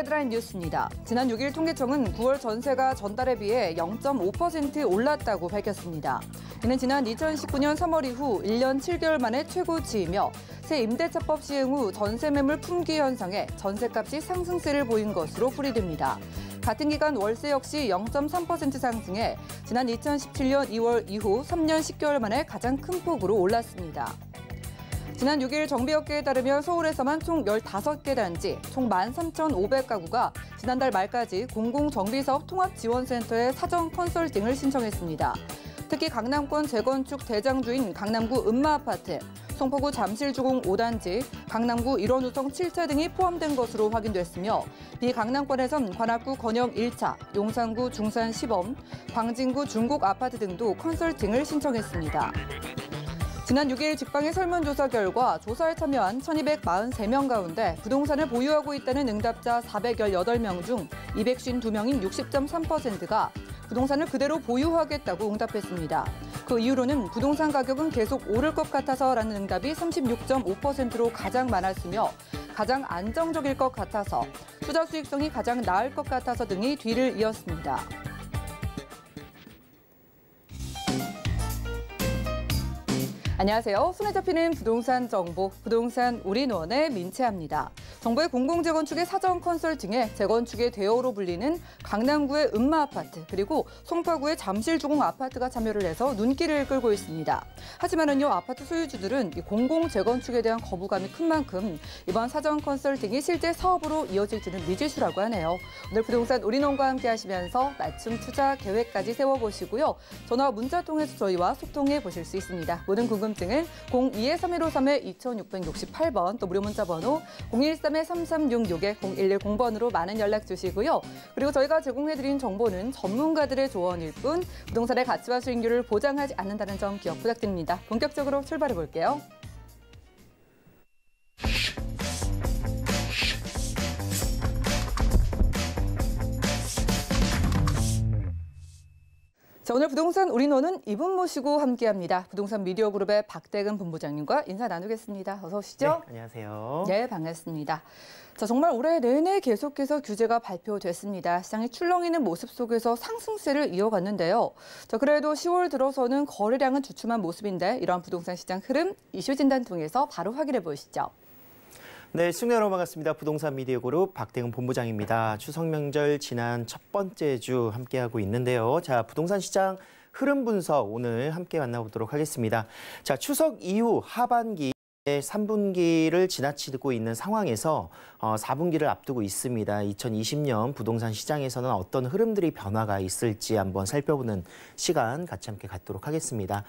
헤드라인 뉴스입니다. 지난 6일 통계청은 9월 전세가 전달에 비해 0.5% 올랐다고 밝혔습니다. 이는 지난 2019년 3월 이후 1년 7개월 만에 최고치이며 새 임대차법 시행 후 전세 매물 품귀 현상에 전세값이 상승세를 보인 것으로 풀이됩니다. 같은 기간 월세 역시 0.3% 상승해 지난 2017년 2월 이후 3년 10개월 만에 가장 큰 폭으로 올랐습니다. 지난 6일 정비업계에 따르면 서울에서만 총 15개 단지, 총 13,500가구가 지난달 말까지 공공정비사업 통합지원센터에 사전 컨설팅을 신청했습니다. 특히 강남권 재건축 대장주인 강남구 음마아파트, 송포구 잠실주공 5단지, 강남구 일원우성 7차 등이 포함된 것으로 확인됐으며 비강남권에선 관악구 건영 1차, 용산구 중산 시범, 광진구 중곡 아파트 등도 컨설팅을 신청했습니다. 지난 6일 직방의 설문조사 결과 조사에 참여한 1,243명 가운데 부동산을 보유하고 있다는 응답자 418명 중 252명인 60.3%가 부동산을 그대로 보유하겠다고 응답했습니다. 그 이후로는 부동산 가격은 계속 오를 것 같아서라는 응답이 36.5%로 가장 많았으며 가장 안정적일 것 같아서 투자 수익성이 가장 나을 것 같아서 등이 뒤를 이었습니다. 안녕하세요. 손에 잡히는 부동산 정보, 부동산 우리원의 민채합니다. 정부의 공공재건축의 사전 컨설팅에 재건축의 대여로 불리는 강남구의 음마아파트 그리고 송파구의 잠실주공 아파트가 참여를 해서 눈길을 끌고 있습니다. 하지만은요 아파트 소유주들은 공공재건축에 대한 거부감이 큰 만큼 이번 사전 컨설팅이 실제 사업으로 이어질지는 미지수라고 하네요. 오늘 부동산 우리원과 함께 하시면서 맞춤 투자 계획까지 세워보시고요. 전화 문자 통해서 저희와 소통해 보실 수 있습니다. 모든 궁금 궁금증은 02-3153에 2668번 또 무료 문자 번호 013-3366에 0110번으로 많은 연락 주시고요. 그리고 저희가 제공해드린 정보는 전문가들의 조언일 뿐 부동산의 가치와 수익률을 보장하지 않는다는 점 기억 부탁드립니다. 본격적으로 출발해 볼게요. 자, 오늘 부동산 우리노는 이분 모시고 함께합니다. 부동산 미디어 그룹의 박대근 본부장님과 인사 나누겠습니다. 어서 오시죠. 네, 안녕하세요. 네, 반갑습니다. 자, 정말 올해 내내 계속해서 규제가 발표됐습니다. 시장이 출렁이는 모습 속에서 상승세를 이어갔는데요. 자, 그래도 10월 들어서는 거래량은 주춤한 모습인데 이러한 부동산 시장 흐름 이슈 진단 통해서 바로 확인해 보시죠. 네, 시청자 여러분 반갑습니다. 부동산 미디어 그룹 박대근 본부장입니다. 추석 명절 지난 첫 번째 주 함께하고 있는데요. 자, 부동산 시장 흐름 분석 오늘 함께 만나보도록 하겠습니다. 자, 추석 이후 하반기 3분기를 지나치고 있는 상황에서 4분기를 어, 앞두고 있습니다. 2020년 부동산 시장에서는 어떤 흐름들이 변화가 있을지 한번 살펴보는 시간 같이 함께 갖도록 하겠습니다.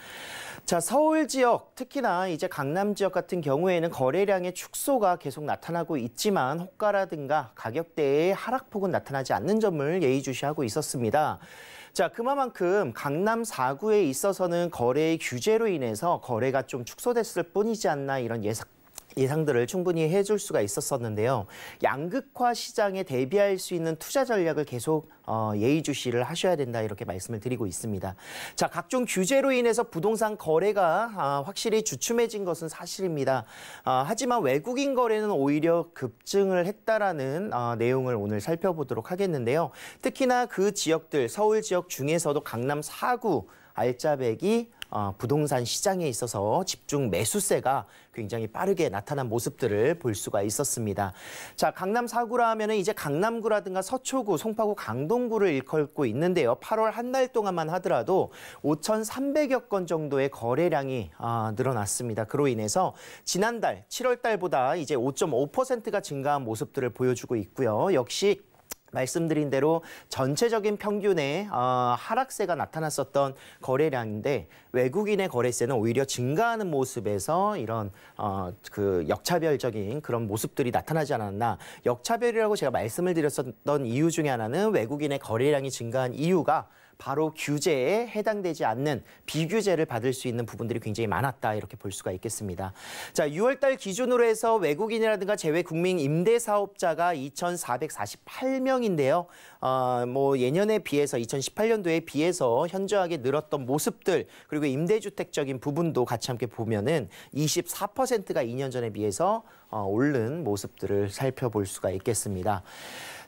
자, 서울 지역, 특히나 이제 강남 지역 같은 경우에는 거래량의 축소가 계속 나타나고 있지만 호가라든가 가격대의 하락폭은 나타나지 않는 점을 예의주시하고 있었습니다. 자, 그만큼 강남 4구에 있어서는 거래의 규제로 인해서 거래가 좀 축소됐을 뿐이지 않나 이런 예상 예상들을 충분히 해줄 수가 있었었는데요. 양극화 시장에 대비할 수 있는 투자 전략을 계속 어, 예의주시를 하셔야 된다 이렇게 말씀을 드리고 있습니다. 자, 각종 규제로 인해서 부동산 거래가 아, 확실히 주춤해진 것은 사실입니다. 아, 하지만 외국인 거래는 오히려 급증을 했다라는 아, 내용을 오늘 살펴보도록 하겠는데요. 특히나 그 지역들 서울 지역 중에서도 강남 4구 알짜배기 어, 부동산 시장에 있어서 집중 매수세가 굉장히 빠르게 나타난 모습들을 볼 수가 있었습니다. 자, 강남 4구라 하면은 이제 강남구라든가 서초구, 송파구, 강동구를 일컬고 있는데요. 8월 한 달 동안만 하더라도 5,300여 건 정도의 거래량이 아, 늘어났습니다. 그로 인해서 지난달 7월 달보다 이제 5.5%가 증가한 모습들을 보여주고 있고요. 역시 말씀드린 대로 전체적인 평균의 어, 하락세가 나타났었던 거래량인데 외국인의 거래세는 오히려 증가하는 모습에서 이런 어, 그 역차별적인 그런 모습들이 나타나지 않았나 역차별이라고 제가 말씀을 드렸었던 이유 중에 하나는 외국인의 거래량이 증가한 이유가 바로 규제에 해당되지 않는 비규제를 받을 수 있는 부분들이 굉장히 많았다 이렇게 볼 수가 있겠습니다. 자, 6월달 기준으로 해서 외국인이라든가 재외 국민 임대 사업자가 2,448명인데요. 어, 뭐 예년에 비해서 2018년도에 비해서 현저하게 늘었던 모습들 그리고 임대주택적인 부분도 같이 함께 보면은 24%가 2년 전에 비해서 어, 오른 모습들을 살펴볼 수가 있겠습니다.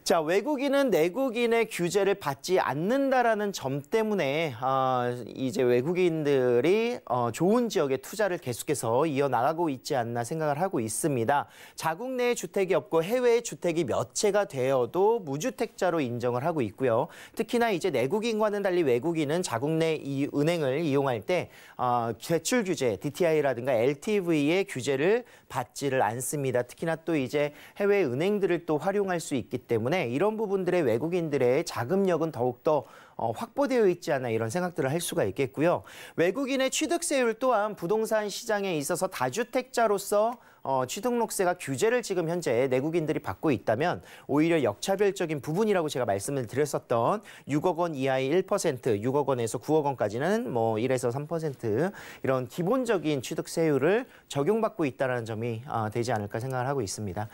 자, 외국인은 내국인의 규제를 받지 않는다라는 점 때문에 어, 이제 외국인들이 어, 좋은 지역에 투자를 계속해서 이어나가고 있지 않나 생각을 하고 있습니다. 자국 내에 주택이 없고 해외에 주택이 몇 채가 되어도 무주택자로 인정을 하고 있고요. 특히나 이제 내국인과는 달리 외국인은 자국 내이 은행을 이용할 때 어, 아, 대출 규제, DTI라든가 LTV의 규제를 받지를 않습니다. 특히나 또 이제 해외 은행들을 또 활용할 수 있기 때문에 때문에 이런 부분들의 외국인들의 자금력은 더욱더 어, 확보되어 있지 않아 이런 생각들을 할 수가 있겠고요. 외국인의 취득세율 또한 부동산 시장에 있어서 다주택자로서 어, 취등록세가 규제를 지금 현재 내국인들이 받고 있다면 오히려 역차별적인 부분이라고 제가 말씀을 드렸었던 6억 원 이하의 1%, 6억 원에서 9억 원까지는 뭐 1에서 3% 이런 기본적인 취득세율을 적용받고 있다는 점이 어, 되지 않을까 생각을 하고 있습니다.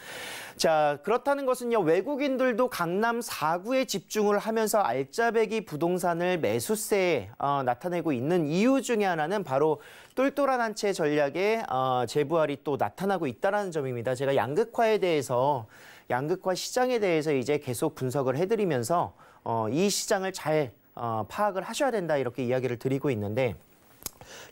자 그렇다는 것은요 외국인들도 강남 4구에 집중을 하면서 알짜배기 부동산을 매수세에 어, 나타내고 있는 이유 중에 하나는 바로 똘똘한 한 채 전략의 어, 재부활이 또 나타나고 있다는 점입니다. 제가 양극화에 대해서 양극화 시장에 대해서 이제 계속 분석을 해드리면서 어, 이 시장을 잘 어, 파악을 하셔야 된다 이렇게 이야기를 드리고 있는데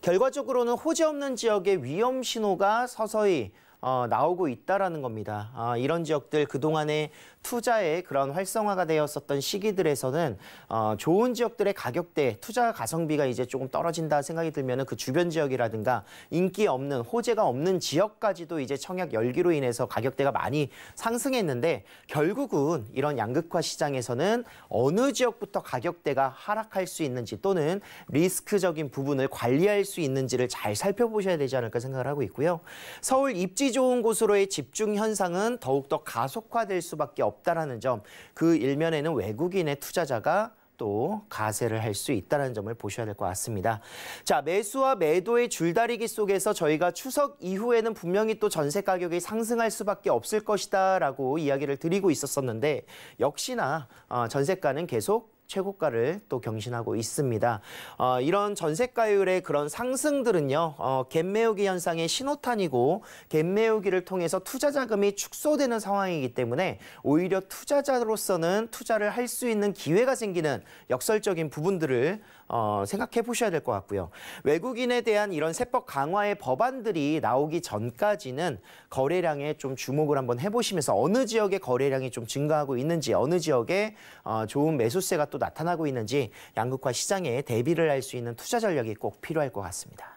결과적으로는 호재 없는 지역의 위험 신호가 서서히 어, 나오고 있다라는 겁니다. 아, 이런 지역들 그동안에 투자의 그런 활성화가 되었었던 시기들에서는 어, 좋은 지역들의 가격대, 투자 가성비가 이제 조금 떨어진다 생각이 들면 그 주변 지역이라든가 인기 없는 호재가 없는 지역까지도 이제 청약 열기로 인해서 가격대가 많이 상승했는데 결국은 이런 양극화 시장에서는 어느 지역부터 가격대가 하락할 수 있는지 또는 리스크적인 부분을 관리할 수 있는지를 잘 살펴보셔야 되지 않을까 생각을 하고 있고요. 서울 입지 좋은 곳으로의 집중 현상은 더욱더 가속화될 수밖에 없다라는 점, 그 일면에는 외국인의 투자자가 또 가세를 할 수 있다는 점을 보셔야 될 것 같습니다. 자, 매수와 매도의 줄다리기 속에서 저희가 추석 이후에는 분명히 또 전세 가격이 상승할 수밖에 없을 것이다라고 이야기를 드리고 있었었는데 역시나 어, 전세가는 계속 최고가를 또 경신하고 있습니다. 어, 이런 전세가율의 그런 상승들은요. 어, 갭매우기 현상의 신호탄이고 갭매우기를 통해서 투자 자금이 축소되는 상황이기 때문에 오히려 투자자로서는 투자를 할 수 있는 기회가 생기는 역설적인 부분들을 어, 생각해 보셔야 될 것 같고요. 외국인에 대한 이런 세법 강화의 법안들이 나오기 전까지는 거래량에 좀 주목을 한번 해보시면서 어느 지역의 거래량이 좀 증가하고 있는지 어느 지역에 어, 좋은 매수세가 또 나타나고 있는지 양극화 시장에 대비를 할 수 있는 투자 전략이 꼭 필요할 것 같습니다.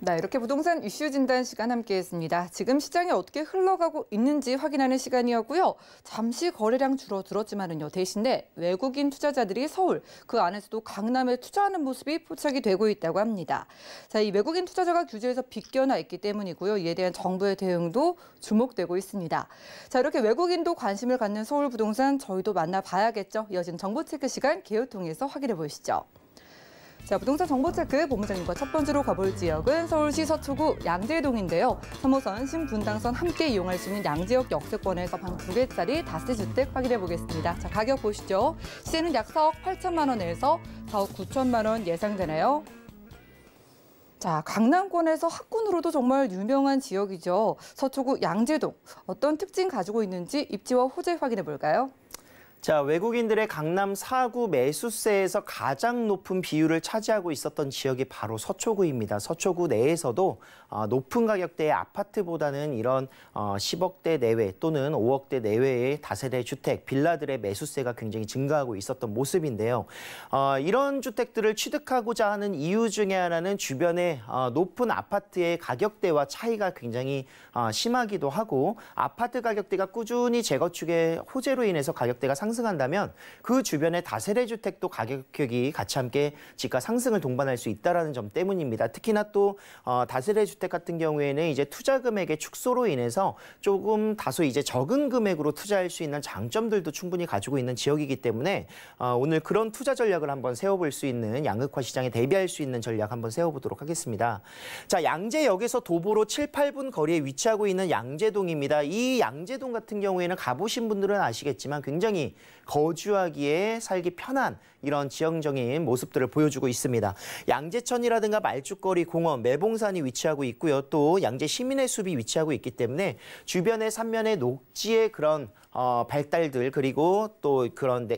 네, 이렇게 부동산 이슈 진단 시간 함께했습니다. 지금 시장이 어떻게 흘러가고 있는지 확인하는 시간이었고요. 잠시 거래량 줄어들었지만요 대신에 외국인 투자자들이 서울 그 안에서도 강남에 투자하는 모습이 포착이 되고 있다고 합니다. 자, 이 외국인 투자자가 규제에서 빗겨나 있기 때문이고요. 이에 대한 정부의 대응도 주목되고 있습니다. 자, 이렇게 외국인도 관심을 갖는 서울 부동산 저희도 만나봐야겠죠. 이어진 정보 체크 시간 개요통해서 확인해 보시죠. 자, 부동산 정보체크 본부장님과 첫 번째로 가볼 지역은 서울시 서초구 양재동인데요. 3호선 신분당선 함께 이용할 수 있는 양지역 역세권에서 방 두개짜리 다세주택 확인해 보겠습니다. 자, 가격 보시죠. 시세는 약 4억 8천만 원에서 4억 9천만 원 예상되나요? 자, 강남권에서 학군으로도 정말 유명한 지역이죠. 서초구 양재동. 어떤 특징 가지고 있는지 입지와 호재 확인해 볼까요? 자, 외국인들의 강남 4구 매수세에서 가장 높은 비율을 차지하고 있었던 지역이 바로 서초구입니다. 서초구 내에서도 어, 높은 가격대의 아파트보다는 이런 10억대 어, 내외 또는 5억대 내외의 다세대 주택, 빌라들의 매수세가 굉장히 증가하고 있었던 모습인데요. 어, 이런 주택들을 취득하고자 하는 이유 중에 하나는 주변의 높은 아파트의 가격대와 차이가 굉장히 심하기도 하고 아파트 가격대가 꾸준히 재건축의 호재로 인해서 가격대가 상 상승한다면 그 주변의 다세대 주택도 가격격이 같이 함께 집값 상승을 동반할 수 있다라는 점 때문입니다. 특히나 또 어, 다세대 주택 같은 경우에는 이제 투자 금액의 축소로 인해서 조금 다소 이제 적은 금액으로 투자할 수 있는 장점들도 충분히 가지고 있는 지역이기 때문에 어, 오늘 그런 투자 전략을 한번 세워볼 수 있는 양극화 시장에 대비할 수 있는 전략 한번 세워보도록 하겠습니다. 자 양재역에서 도보로 7, 8분 거리에 위치하고 있는 양재동입니다. 이 양재동 같은 경우에는 가보신 분들은 아시겠지만 굉장히 거주하기에 살기 편한 이런 지형적인 모습들을 보여주고 있습니다. 양재천이라든가 말죽거리 공원, 매봉산이 위치하고 있고요. 또 양재 시민의 숲이 위치하고 있기 때문에 주변의 산면의 녹지의 그런 어, 발달들 그리고 또 그런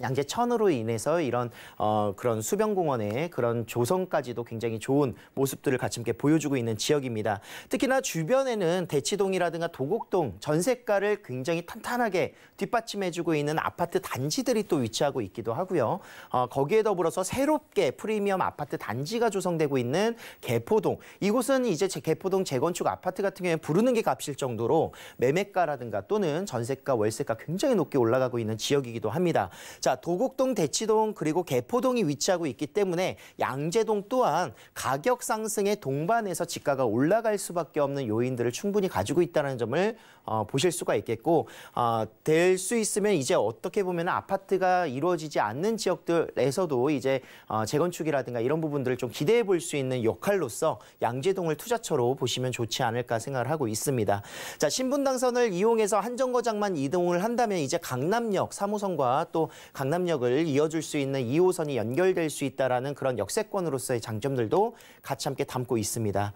양재천으로 인해서 이런 어, 그런 수변공원의 그런 조성까지도 굉장히 좋은 모습들을 같이 함께 보여주고 있는 지역입니다. 특히나 주변에는 대치동이라든가 도곡동 전세가를 굉장히 탄탄하게 뒷받침해주고 있는 아파트 단지들이 또 위치하고 있기도 하고요. 어, 거기에 더불어서 새롭게 프리미엄 아파트 단지가 조성되고 있는 개포동. 이곳은 이제 개포동 재건축 아파트 같은 경우에 부르는 게 값일 정도로 매매가라든가 또는 전세가 월세가 굉장히 높게 올라가고 있는 지역이기도 합니다. 자, 도곡동, 대치동 그리고 개포동이 위치하고 있기 때문에 양재동 또한 가격 상승에 동반해서 지가가 올라갈 수밖에 없는 요인들을 충분히 가지고 있다는 점을 어, 보실 수가 있겠고 어, 될수 있으면 이제 어떻게 보면 아파트가 이루어지지 않는 지역들에서도 이제 어, 재건축이라든가 이런 부분들을 좀 기대해 볼 수 있는 역할로서 양재동을 투자처로 보시면 좋지 않을까 생각을 하고 있습니다. 자 신분당선을 이용해서 한정거장만 이동을 한다면 이제 강남역 3호선과 또 강남역을 이어줄 수 있는 2호선이 연결될 수 있다라는 그런 역세권으로서의 장점들도 같이 함께 담고 있습니다.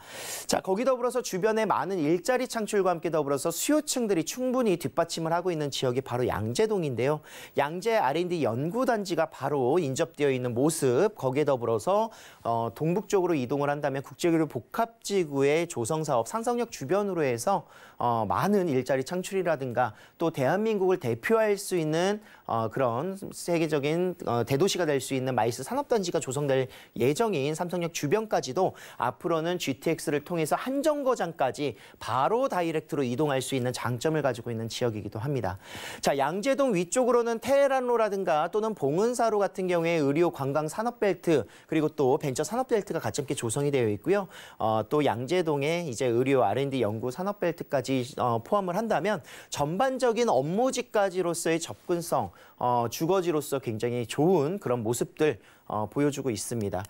자, 거기 더불어서 주변에 많은 일자리 창출과 함께 더불어서 수요층들이 충분히 뒷받침을 하고 있는 지역이 바로 양재동인데요. 양재 R&D 연구단지가 바로 인접되어 있는 모습, 거기에 더불어서 어, 동북 쪽으로 이동을 한다면 국제교류 복합지구의 조성사업 산성역 주변으로 해서 어, 많은 일자리 창출이라든가 또 대한민국을 대표할 수 있는 어, 그런 세계적인 어, 대도시가 될 수 있는 마이스 산업단지가 조성될 예정인 삼성역 주변까지도 앞으로는 GTX를 통해서 한 정거장까지 바로 다이렉트로 이동할 수 있는 장점을 가지고 있는 지역이기도 합니다. 자, 양재동 위쪽으로는 테헤란로라든가 또는 봉은사로 같은 경우에 의료 관광 산업벨트 그리고 또 벤처 산업벨트가 같이 함께 조성이 되어 있고요. 어, 또 양재동에 이제 의료 R&D 연구 산업벨트까지 업무까지 어, 포함을 한다면 전반적인 업무직까지로서의 접근성, 어, 주거지로서 굉장히 좋은 그런 모습들 어, 보여주고 있습니다.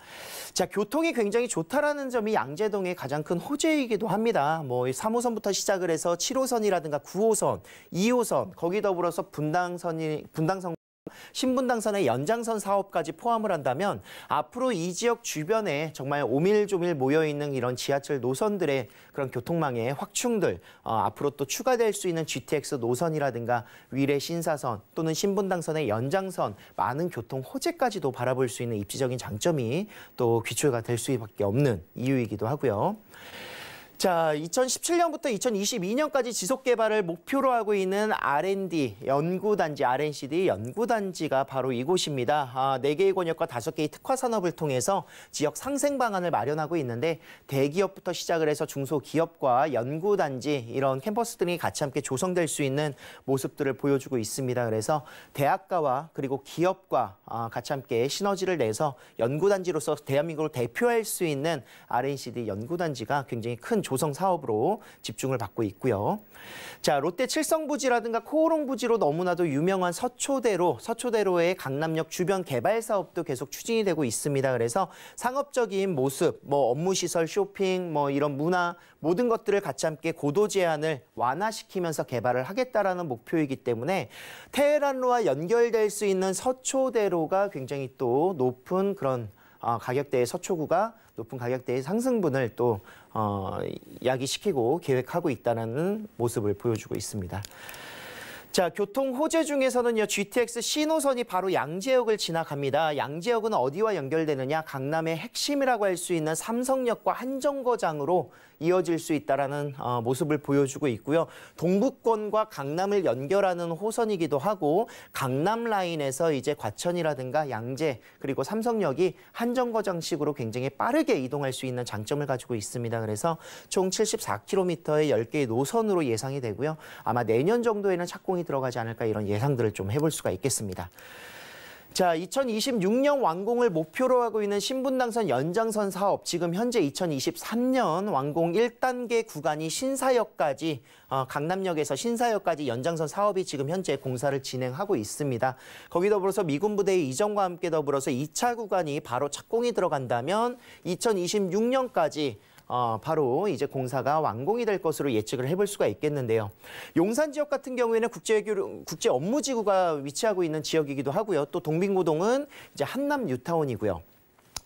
자, 교통이 굉장히 좋다라는 점이 양재동의 가장 큰 호재이기도 합니다. 뭐 3호선부터 시작을 해서 7호선이라든가 9호선, 2호선, 거기 더불어서 분당선이 분당선 신분 당선의 연장선 사업까지 포함을 한다면 앞으로 이 지역 주변에 정말 오밀조밀 모여 있는 이런 지하철 노선들의 그런 교통망의 확충들 어, 앞으로 또 추가될 수 있는 GTX 노선이라든가 위례 신사선 또는 신분 당선의 연장선 많은 교통 호재까지도 바라볼 수 있는 입지적인 장점이 또 귀추가 될 수밖에 없는 이유이기도 하고요. 자, 2017년부터 2022년까지 지속 개발을 목표로 하고 있는 R&D 연구단지 R&CD 연구단지가 바로 이곳입니다. 아, 4개의 권역과 다섯 개의 특화 산업을 통해서 지역 상생 방안을 마련하고 있는데 대기업부터 시작을 해서 중소기업과 연구단지 이런 캠퍼스 등이 같이 함께 조성될 수 있는 모습들을 보여주고 있습니다. 그래서 대학가와 그리고 기업과 아, 같이 함께 시너지를 내서 연구단지로서 대한민국을 대표할 수 있는 R&CD 연구단지가 굉장히 큰 조성 사업으로 집중을 받고 있고요. 자, 롯데 칠성부지라든가 코오롱부지로 너무나도 유명한 서초대로, 서초대로의 강남역 주변 개발 사업도 계속 추진이 되고 있습니다. 그래서 상업적인 모습, 뭐 업무시설, 쇼핑, 뭐 이런 문화 모든 것들을 같이 함께 고도 제한을 완화시키면서 개발을 하겠다라는 목표이기 때문에 테헤란로와 연결될 수 있는 서초대로가 굉장히 또 높은 그런 아, 가격대의 서초구가 높은 가격대의 상승분을 또 어, 야기시키고 계획하고 있다는 모습을 보여주고 있습니다. 자, 교통 호재 중에서는요, GTX 신호선이 바로 양재역을 지나갑니다. 양재역은 어디와 연결되느냐? 강남의 핵심이라고 할 수 있는 삼성역과 한정거장으로 이어질 수 있다라는 어, 모습을 보여주고 있고요. 동북권과 강남을 연결하는 호선이기도 하고 강남 라인에서 이제 과천이라든가 양재 그리고 삼성역이 한정 거장식으로 굉장히 빠르게 이동할 수 있는 장점을 가지고 있습니다. 그래서 총 74km의 10개의 노선으로 예상이 되고요. 아마 내년 정도에는 착공이 들어가지 않을까 이런 예상들을 좀 해볼 수가 있겠습니다. 자, 2026년 완공을 목표로 하고 있는 신분당선 연장선 사업 지금 현재 2023년 완공 1단계 구간이 신사역까지 어, 강남역에서 신사역까지 연장선 사업이 지금 현재 공사를 진행하고 있습니다. 거기 더불어서 미군 부대의 이전과 함께 더불어서 2차 구간이 바로 착공이 들어간다면 2026년까지 어, 바로 이제 공사가 완공이 될 것으로 예측을 해볼 수가 있겠는데요. 용산 지역 같은 경우에는 국제 국제 업무 지구가 위치하고 있는 지역이기도 하고요. 또 동빙고동은 이제 한남 뉴타운이고요.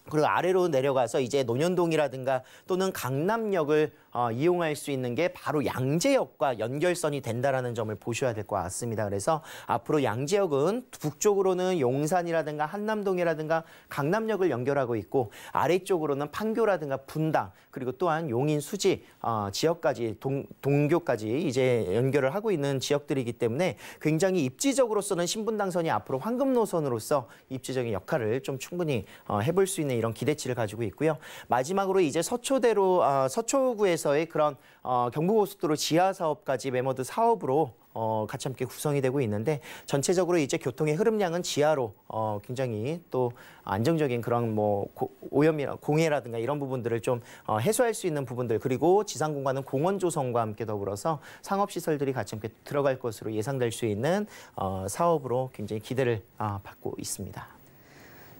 그리고 아래로 내려가서 이제 논현동이라든가 또는 강남역을 어, 이용할 수 있는 게 바로 양재역과 연결선이 된다라는 점을 보셔야 될 것 같습니다. 그래서 앞으로 양재역은 북쪽으로는 용산이라든가 한남동이라든가 강남역을 연결하고 있고 아래쪽으로는 판교라든가 분당 그리고 또한 용인 수지 어, 지역까지 동, 동교까지 이제 연결을 하고 있는 지역들이기 때문에 굉장히 입지적으로서는 신분당선이 앞으로 황금 노선으로서 입지적인 역할을 좀 충분히 어, 해볼 수 있는 있는 이런 기대치를 가지고 있고요. 마지막으로 이제 서초대로 아, 서초구에서의 그런 어, 경부고속도로 지하 사업까지 메모드 사업으로 어, 같이 함께 구성이 되고 있는데 전체적으로 이제 교통의 흐름량은 지하로 어, 굉장히 또 안정적인 그런 뭐 고, 오염이나 공해라든가 이런 부분들을 좀 어, 해소할 수 있는 부분들 그리고 지상 공간은 공원 조성과 함께 더불어서 상업 시설들이 같이 함께 들어갈 것으로 예상될 수 있는 어, 사업으로 굉장히 기대를 아, 받고 있습니다.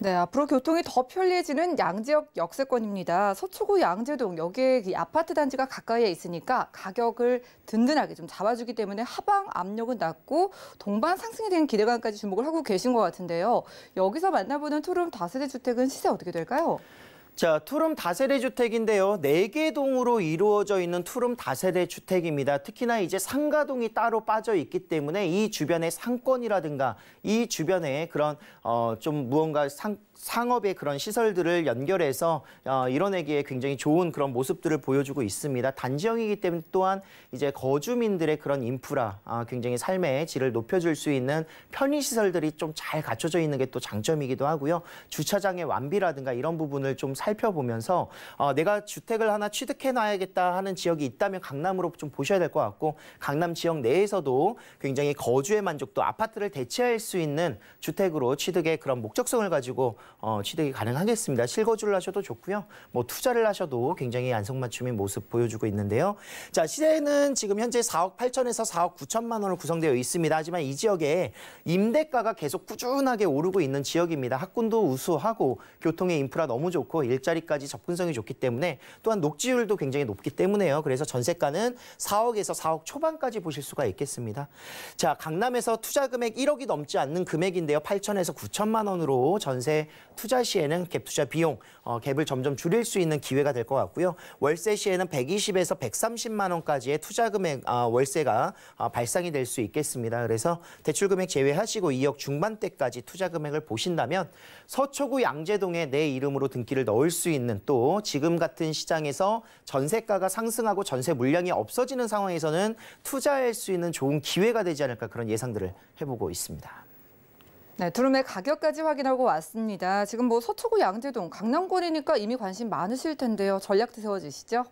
네, 앞으로 교통이 더 편리해지는 양재역 역세권입니다. 서초구 양재동 여기에 아파트 단지가 가까이에 있으니까 가격을 든든하게 좀 잡아주기 때문에 하방 압력은 낮고 동반 상승이 대한 기대감까지 주목을 하고 계신 것 같은데요. 여기서 만나보는 토론 다세대 주택은 시세 어떻게 될까요? 자, 투룸 다세대 주택인데요. 네 개 동으로 이루어져 있는 투룸 다세대 주택입니다. 특히나 이제 상가동이 따로 빠져 있기 때문에 이 주변의 상권이라든가 이 주변에 그런 어, 좀 무언가 상, 상업의 그런 시설들을 연결해서 어, 이뤄내기에 굉장히 좋은 그런 모습들을 보여주고 있습니다. 단지형이기 때문에 또한 이제 거주민들의 그런 인프라, 아, 굉장히 삶의 질을 높여줄 수 있는 편의시설들이 좀 잘 갖춰져 있는 게 또 장점이기도 하고요. 주차장의 완비라든가 이런 부분을 좀 살펴보면서 어, 내가 주택을 하나 취득해놔야겠다 하는 지역이 있다면 강남으로 좀 보셔야 될 것 같고 강남 지역 내에서도 굉장히 거주의 만족도, 아파트를 대체할 수 있는 주택으로 취득의 그런 목적성을 가지고 어, 취득이 가능하겠습니다. 실거주를 하셔도 좋고요. 뭐 투자를 하셔도 굉장히 안성맞춤인 모습 보여주고 있는데요. 자 시세는 지금 현재 4억 8천에서 4억 9천만 원으로 구성되어 있습니다. 하지만 이 지역에 임대가가 계속 꾸준하게 오르고 있는 지역입니다. 학군도 우수하고 교통의 인프라 너무 좋고 일자리까지 접근성이 좋기 때문에 또한 녹지율도 굉장히 높기 때문에요. 그래서 전세가는 4억에서 4억 초반까지 보실 수가 있겠습니다. 자, 강남에서 투자 금액 1억이 넘지 않는 금액인데요. 8천에서 9천만 원으로 전세 투자 시에는 갭 투자 비용, 어, 갭을 점점 줄일 수 있는 기회가 될 것 같고요. 월세 시에는 120에서 130만 원까지의 투자 금액 아, 월세가 아, 발상이 될 수 있겠습니다. 그래서 대출 금액 제외하시고 2억 중반대까지 투자 금액을 보신다면 서초구 양재동에 내 이름으로 등기를 넣을 넣을 수 있는 또 지금 같은 시장에서 전세가가 상승하고 전세 물량이 없어지는 상황에서는 투자할 수 있는 좋은 기회가 되지 않을까 그런 예상들을 해보고 있습니다. 네, 두루의 가격까지 확인하고 왔습니다. 지금 뭐 서초구 양재동 강남권이니까 이미 관심 많으실 텐데요. 전략도 세워주시죠.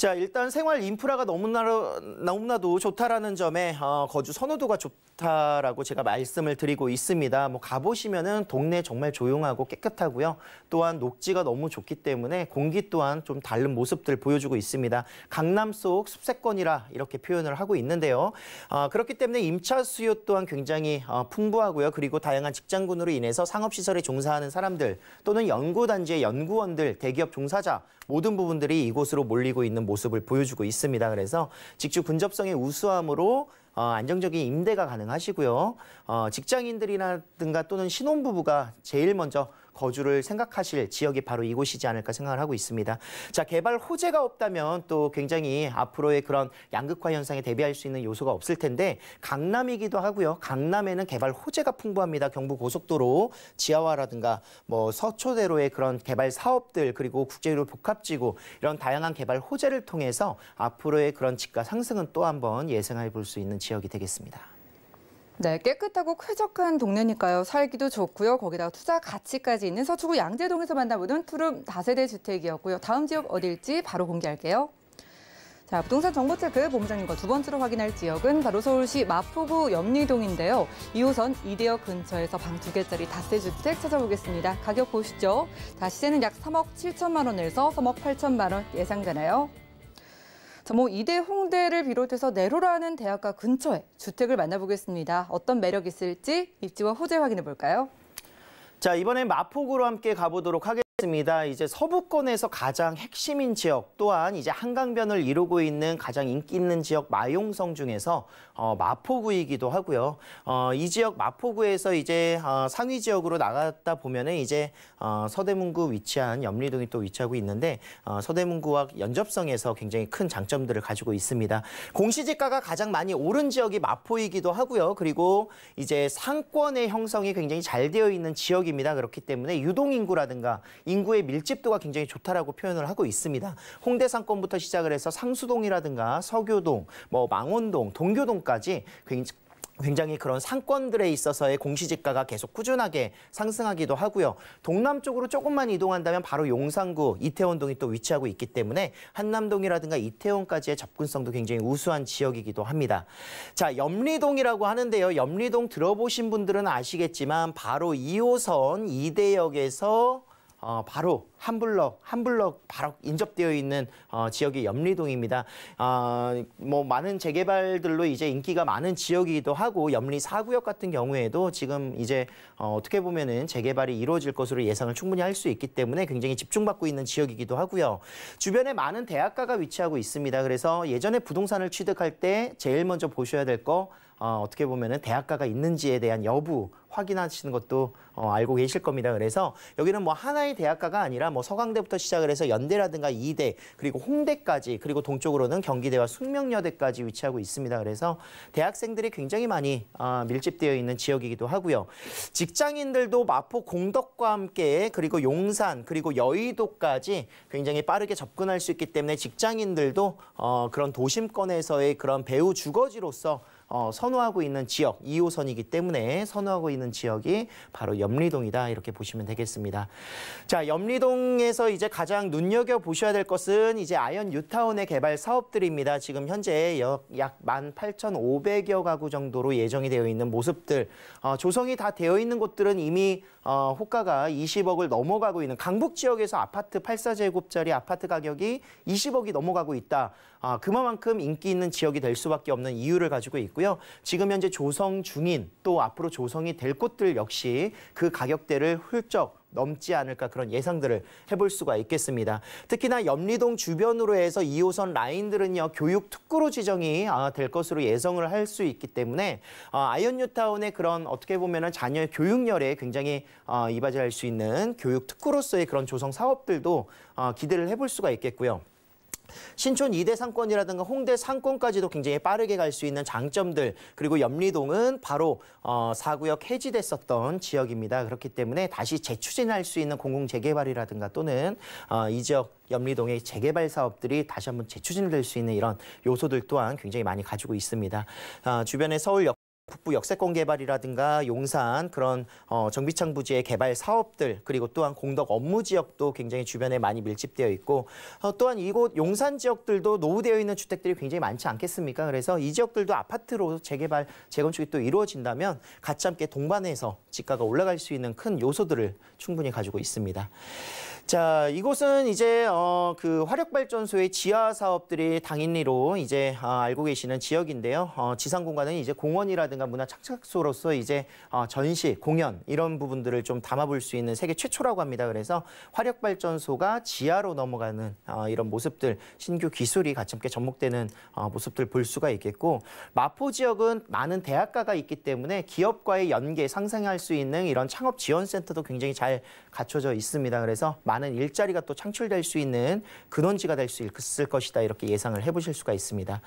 자, 일단 생활 인프라가 너무나, 너무나도 좋다라는 점에 어, 거주 선호도가 좋다라고 제가 말씀을 드리고 있습니다. 뭐 가보시면은 동네 정말 조용하고 깨끗하고요. 또한 녹지가 너무 좋기 때문에 공기 또한 좀 다른 모습들 보여주고 있습니다. 강남 속 숲세권이라 이렇게 표현을 하고 있는데요. 어, 그렇기 때문에 임차 수요 또한 굉장히 어, 풍부하고요. 그리고 다양한 직장군으로 인해서 상업시설에 종사하는 사람들 또는 연구단지의 연구원들, 대기업 종사자 모든 부분들이 이곳으로 몰리고 있는 모습을 보여주고 있습니다. 그래서 직주 근접성의 우수함으로 어, 안정적인 임대가 가능하시고요. 어, 직장인들이라든가 또는 신혼부부가 제일 먼저 거주를 생각하실 지역이 바로 이곳이지 않을까 생각을 하고 있습니다. 자, 개발 호재가 없다면 또 굉장히 앞으로의 그런 양극화 현상에 대비할 수 있는 요소가 없을 텐데 강남이기도 하고요. 강남에는 개발 호재가 풍부합니다. 경부 고속도로 지하화라든가 뭐 서초대로의 그런 개발 사업들 그리고 국제로 복합지구 이런 다양한 개발 호재를 통해서 앞으로의 그런 집값 상승은 또 한번 예상해 볼 수 있는 지역이 되겠습니다. 네, 깨끗하고 쾌적한 동네니까요. 살기도 좋고요. 거기다 가 투자 가치까지 있는 서초구 양재동에서 만나보는 투룸 다세대 주택이었고요. 다음 지역 어딜지 바로 공개할게요. 자, 부동산 정보체크 본부장님과 두 번째로 확인할 지역은 바로 서울시 마포구 염리동인데요. 2호선 이대역 근처에서 방 두 개짜리 다세주택 찾아보겠습니다. 가격 보시죠. 다 시세는 약 3억 7천만 원에서 3억 8천만 원 예상되나요? 뭐 이대 홍대를 비롯해서 내로라는 대학가 근처에 주택을 만나보겠습니다. 어떤 매력이 있을지 입지와 호재 확인해 볼까요? 자, 이번엔 마포구로 함께 가보도록 하겠습니다. 입니다. 이제 서부권에서 가장 핵심인 지역 또한 이제 한강변을 이루고 있는 가장 인기 있는 지역 마용성 중에서 어, 마포구이기도 하고요. 어, 이 지역 마포구에서 이제 어, 상위 지역으로 나갔다 보면은 이제 어, 서대문구 위치한 염리동이 또 위치하고 있는데 어, 서대문구와 연접성에서 굉장히 큰 장점들을 가지고 있습니다. 공시지가가 가장 많이 오른 지역이 마포이기도 하고요. 그리고 이제 상권의 형성이 굉장히 잘 되어 있는 지역입니다. 그렇기 때문에 유동 인구라든가 인구의 밀집도가 굉장히 좋다라고 표현을 하고 있습니다. 홍대 상권부터 시작을 해서 상수동이라든가 서교동, 뭐 망원동, 동교동까지 굉장히 굉장히 그런 상권들에 있어서의 공시지가가 계속 꾸준하게 상승하기도 하고요. 동남쪽으로 조금만 이동한다면 바로 용산구 이태원동이 또 위치하고 있기 때문에 한남동이라든가 이태원까지의 접근성도 굉장히 우수한 지역이기도 합니다. 자, 염리동이라고 하는데요. 염리동 들어보신 분들은 아시겠지만 바로 2호선 이대역에서 어, 바로 한 블럭 한 블럭 바로 인접되어 있는 어, 지역이 염리동입니다. 어, 뭐 많은 재개발들로 이제 인기가 많은 지역이기도 하고 염리 사구역 같은 경우에도 지금 이제 어, 어떻게 보면은 재개발이 이루어질 것으로 예상을 충분히 할 수 있기 때문에 굉장히 집중받고 있는 지역이기도 하고요. 주변에 많은 대학가가 위치하고 있습니다. 그래서 예전에 부동산을 취득할 때 제일 먼저 보셔야 될거 어, 어떻게 보면은 대학가가 있는지에 대한 여부 확인하시는 것도 어, 알고 계실 겁니다. 그래서 여기는 뭐 하나의 대학가가 아니라 뭐 서강대부터 시작을 해서 연대라든가 이대 그리고 홍대까지 그리고 동쪽으로는 경기대와 숙명여대까지 위치하고 있습니다. 그래서 대학생들이 굉장히 많이 어, 밀집되어 있는 지역이기도 하고요. 직장인들도 마포 공덕과 함께 그리고 용산 그리고 여의도까지 굉장히 빠르게 접근할 수 있기 때문에 직장인들도 어, 그런 도심권에서의 그런 배우 주거지로서 어, 선호하고 있는 지역 2호선이기 때문에 선호하고 있는 지역이 바로 염리동이다 이렇게 보시면 되겠습니다. 자 염리동에서 이제 가장 눈여겨 보셔야 될 것은 이제 아현 뉴타운의 개발 사업들입니다. 지금 현재 약 18,500여 가구 정도로 예정이 되어 있는 모습들 어, 조성이 다 되어 있는 곳들은 이미 어, 호가가 20억을 넘어가고 있는 강북 지역에서 아파트 8사제곱짜리 아파트 가격이 20억이 넘어가고 있다. 아, 그만큼 인기 있는 지역이 될 수밖에 없는 이유를 가지고 있고요. 지금 현재 조성 중인 또 앞으로 조성이 될 곳들 역시 그 가격대를 훌쩍 넘지 않을까 그런 예상들을 해볼 수가 있겠습니다. 특히나 염리동 주변으로 해서 2호선 라인들은요 교육 특구로 지정이 아, 될 것으로 예상을 할 수 있기 때문에 아, 아이언뉴타운의 그런 어떻게 보면은 자녀의 교육열에 굉장히 아, 이바지할 수 있는 교육 특구로서의 그런 조성 사업들도 기대를 해볼 수가 있겠고요. 신촌 2대 상권이라든가 홍대 상권까지도 굉장히 빠르게 갈 수 있는 장점들 그리고 연리동은 바로 어, 4구역 해지됐었던 지역입니다. 그렇기 때문에 다시 재추진할 수 있는 공공 재개발이라든가 또는 어, 이 지역 연리동의 재개발 사업들이 다시 한번 재추진될 수 있는 이런 요소들 또한 굉장히 많이 가지고 있습니다. 어, 주변에 서울 역 북부 역세권 개발이라든가 용산 그런 어, 정비창 부지의 개발 사업들 그리고 또한 공덕 업무 지역도 굉장히 주변에 많이 밀집되어 있고 어, 또한 이곳 용산 지역들도 노후되어 있는 주택들이 굉장히 많지 않겠습니까? 그래서 이 지역들도 아파트로 재개발 재건축이 또 이루어진다면 같이 함께 동반해서 집가가 올라갈 수 있는 큰 요소들을 충분히 가지고 있습니다. 자, 이곳은 이제 어, 그 화력발전소의 지하 사업들이 당일리로 이제 아, 알고 계시는 지역인데요. 어, 지상 공간은 이제 공원이라든가 문화 착착소로서 이제 어, 전시, 공연 이런 부분들을 좀 담아볼 수 있는 세계 최초라고 합니다. 그래서 화력발전소가 지하로 넘어가는 어, 이런 모습들, 신규 기술이 같이 함께 접목되는 어, 모습들 볼 수가 있겠고 마포 지역은 많은 대학가가 있기 때문에 기업과의 연계, 상생할 수 있는 이런 창업 지원센터도 굉장히 잘 갖춰져 있습니다. 그래서 많은 많은 일자리가 또 창출될 수 있는 근원지가 될 수 있을 것이다 이렇게 예상을 해보실 수가 있습니다.